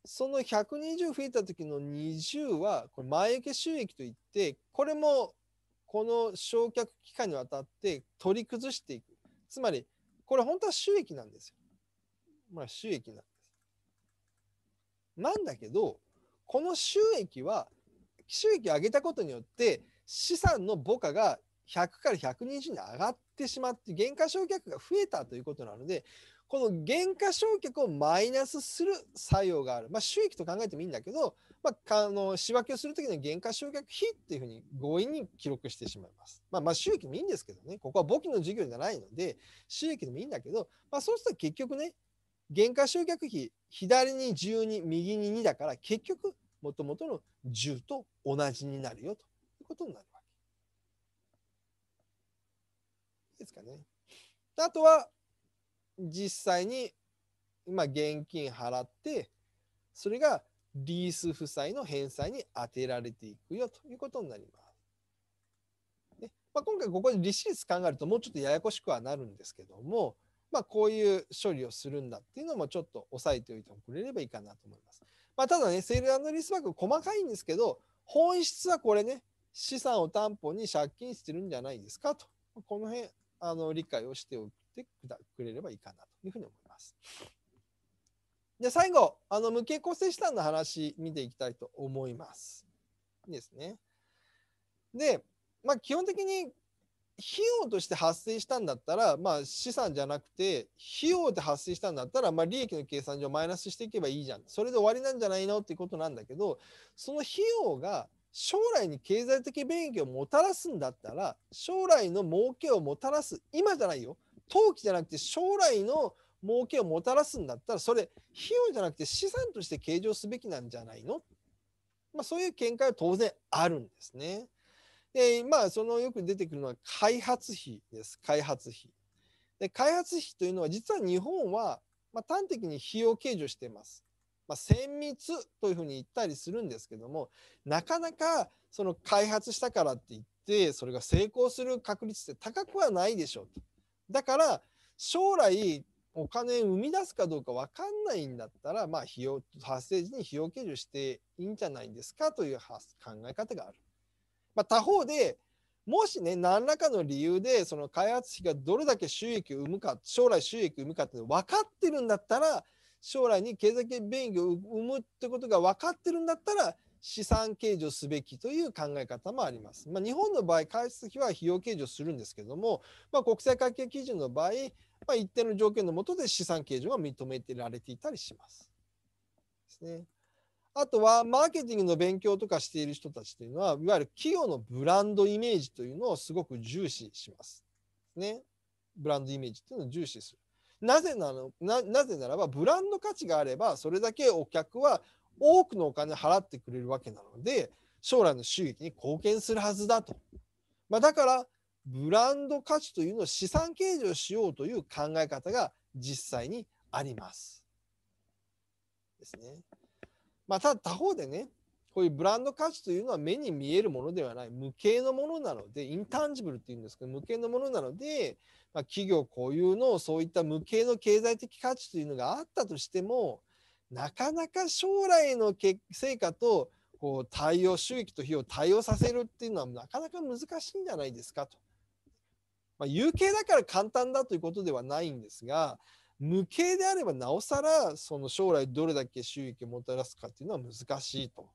その120増えた時の20はこれ前受け収益といってこれもこの償却期間にわたって取り崩していくつまりこれ本当は収益なんですよ。まあ収益なんです。なんだけどこの収益は収益を上げたことによって資産の母価が100から120に上がってしまって減価償却が増えたということなのでこの減価償却をマイナスする作用がある。まあ、収益と考えてもいいんだけど、まあ、あの仕分けをするときの減価償却費っていうふうに強引に記録してしまいます。まあ、まあ、収益もいいんですけどね、ここは簿記の授業じゃないので、収益でもいいんだけど、まあ、そうすると結局ね、減価償却費、左に12、右に2だから、結局、もともとの10と同じになるよということになるわけ。ですかね。あとは、実際に、ま現金払ってそれがリース負債の返済に充てられていくよということになります。ねまあ、今回ここで利子率考えるともうちょっとややこしくはなるんですけども、まあ、こういう処理をするんだっていうのもちょっと押さえておいてくれればいいかなと思います。まあ、ただね、セールリスバック細かいんですけど、本質はこれね、資産を担保に借金してるんじゃないですかと、この辺あの理解をしておくってくれればいいかなというふうに思います。で最後、あの無形構性資産の話見ていきたいと思います。ですね。で、まあ、基本的に費用として発生したんだったら、まあ、資産じゃなくて費用で発生したんだったら、まあ、利益の計算上マイナスしていけばいいじゃんそれで終わりなんじゃないのっていうことなんだけどその費用が将来に経済的便益をもたらすんだったら将来の儲けをもたらす今じゃないよ投機じゃなくて将来の儲けをもたらすんだったらそれ費用じゃなくて資産として計上すべきなんじゃないの、まあ、そういう見解は当然あるんですね。でまあそのよく出てくるのは開発費です開発費。で開発費というのは実は日本は、まあ、端的に費用計上してます。まあ、綿密というふうに言ったりするんですけどもなかなかその開発したからって言ってそれが成功する確率って高くはないでしょうと。だから将来お金生み出すかどうか分かんないんだったら、まあ、費用発生時に費用計上していいんじゃないんですかという考え方がある。まあ、他方でもしね何らかの理由でその開発費がどれだけ収益を生むか将来収益を生むかって分かってるんだったら将来に経済的便益を生むってことが分かってるんだったら資産計上すべきという考え方もあります。まあ、日本の場合、開発費は費用計上するんですけども、まあ、国際会計基準の場合、まあ、一定の条件のもとで資産計上が認めてられていたりします。ですね。あとはマーケティングの勉強とかしている人たちというのは、いわゆる企業のブランドイメージというのをすごく重視します。ね、ブランドイメージというのを重視する。なぜなのなぜならば、ブランド価値があれば、それだけお客は多くのお金払ってくれるわけなので将来の収益に貢献するはずだと、まあ、だからブランド価値というのを資産計上しようという考え方が実際にあります。ですね。まあ、ただ他方でねこういうブランド価値というのは目に見えるものではない無形のものなのでインターンジブルっていうんですけど無形のものなので、まあ、企業固有のそういった無形の経済的価値というのがあったとしてもなかなか将来の成果とこう対応収益と費用を対応させるっていうのはなかなか難しいんじゃないですかと。まあ、有形だから簡単だということではないんですが無形であればなおさらその将来どれだけ収益をもたらすかっていうのは難しいと。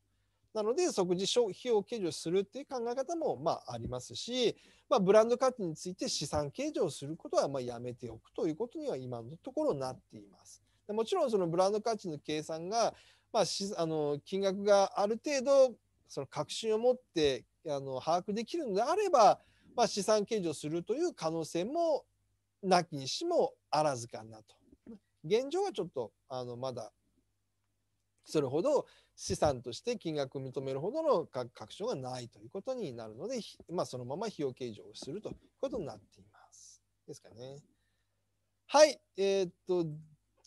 なので即時費用計上するっていう考え方もまあありますし、まあ、ブランド価値について資産計上することはまやめておくということには今のところなっています。でもちろんそのブランド価値の計算が、まあ、しあの金額がある程度その確信を持ってあの把握できるのであれば、まあ、資産計上するという可能性もなきにしもあらずかなと。現状はちょっとあのまだそれほど資産として金額を認めるほどの確証がないということになるので、まあ、そのまま費用計上をするということになっています。ですかね。はい。えー、っと、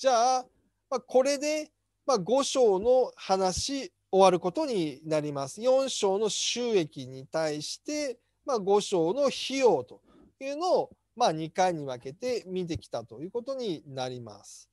じゃあ、まあ、これで、まあ、5章の話終わることになります。4章の収益に対して、まあ、5章の費用というのを、まあ、2回に分けて見てきたということになります。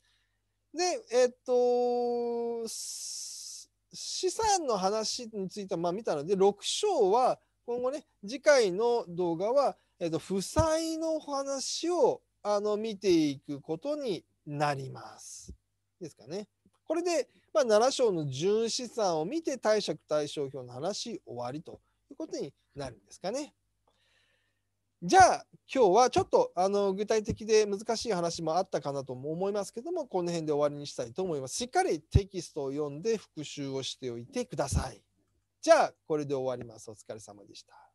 で、えっと、資産の話についてはまあ見たので、6章は今後ね、次回の動画は、えっと、負債の話をあの見ていくことになります。ですかね。これで、まあ、7章の純資産を見て貸借対照表の話終わりということになるんですかね。じゃあ今日はちょっとあの具体的で難しい話もあったかなと思いますけどもこの辺で終わりにしたいと思います。しっかりテキストを読んで復習をしておいてください。じゃあこれで終わります。お疲れ様でした。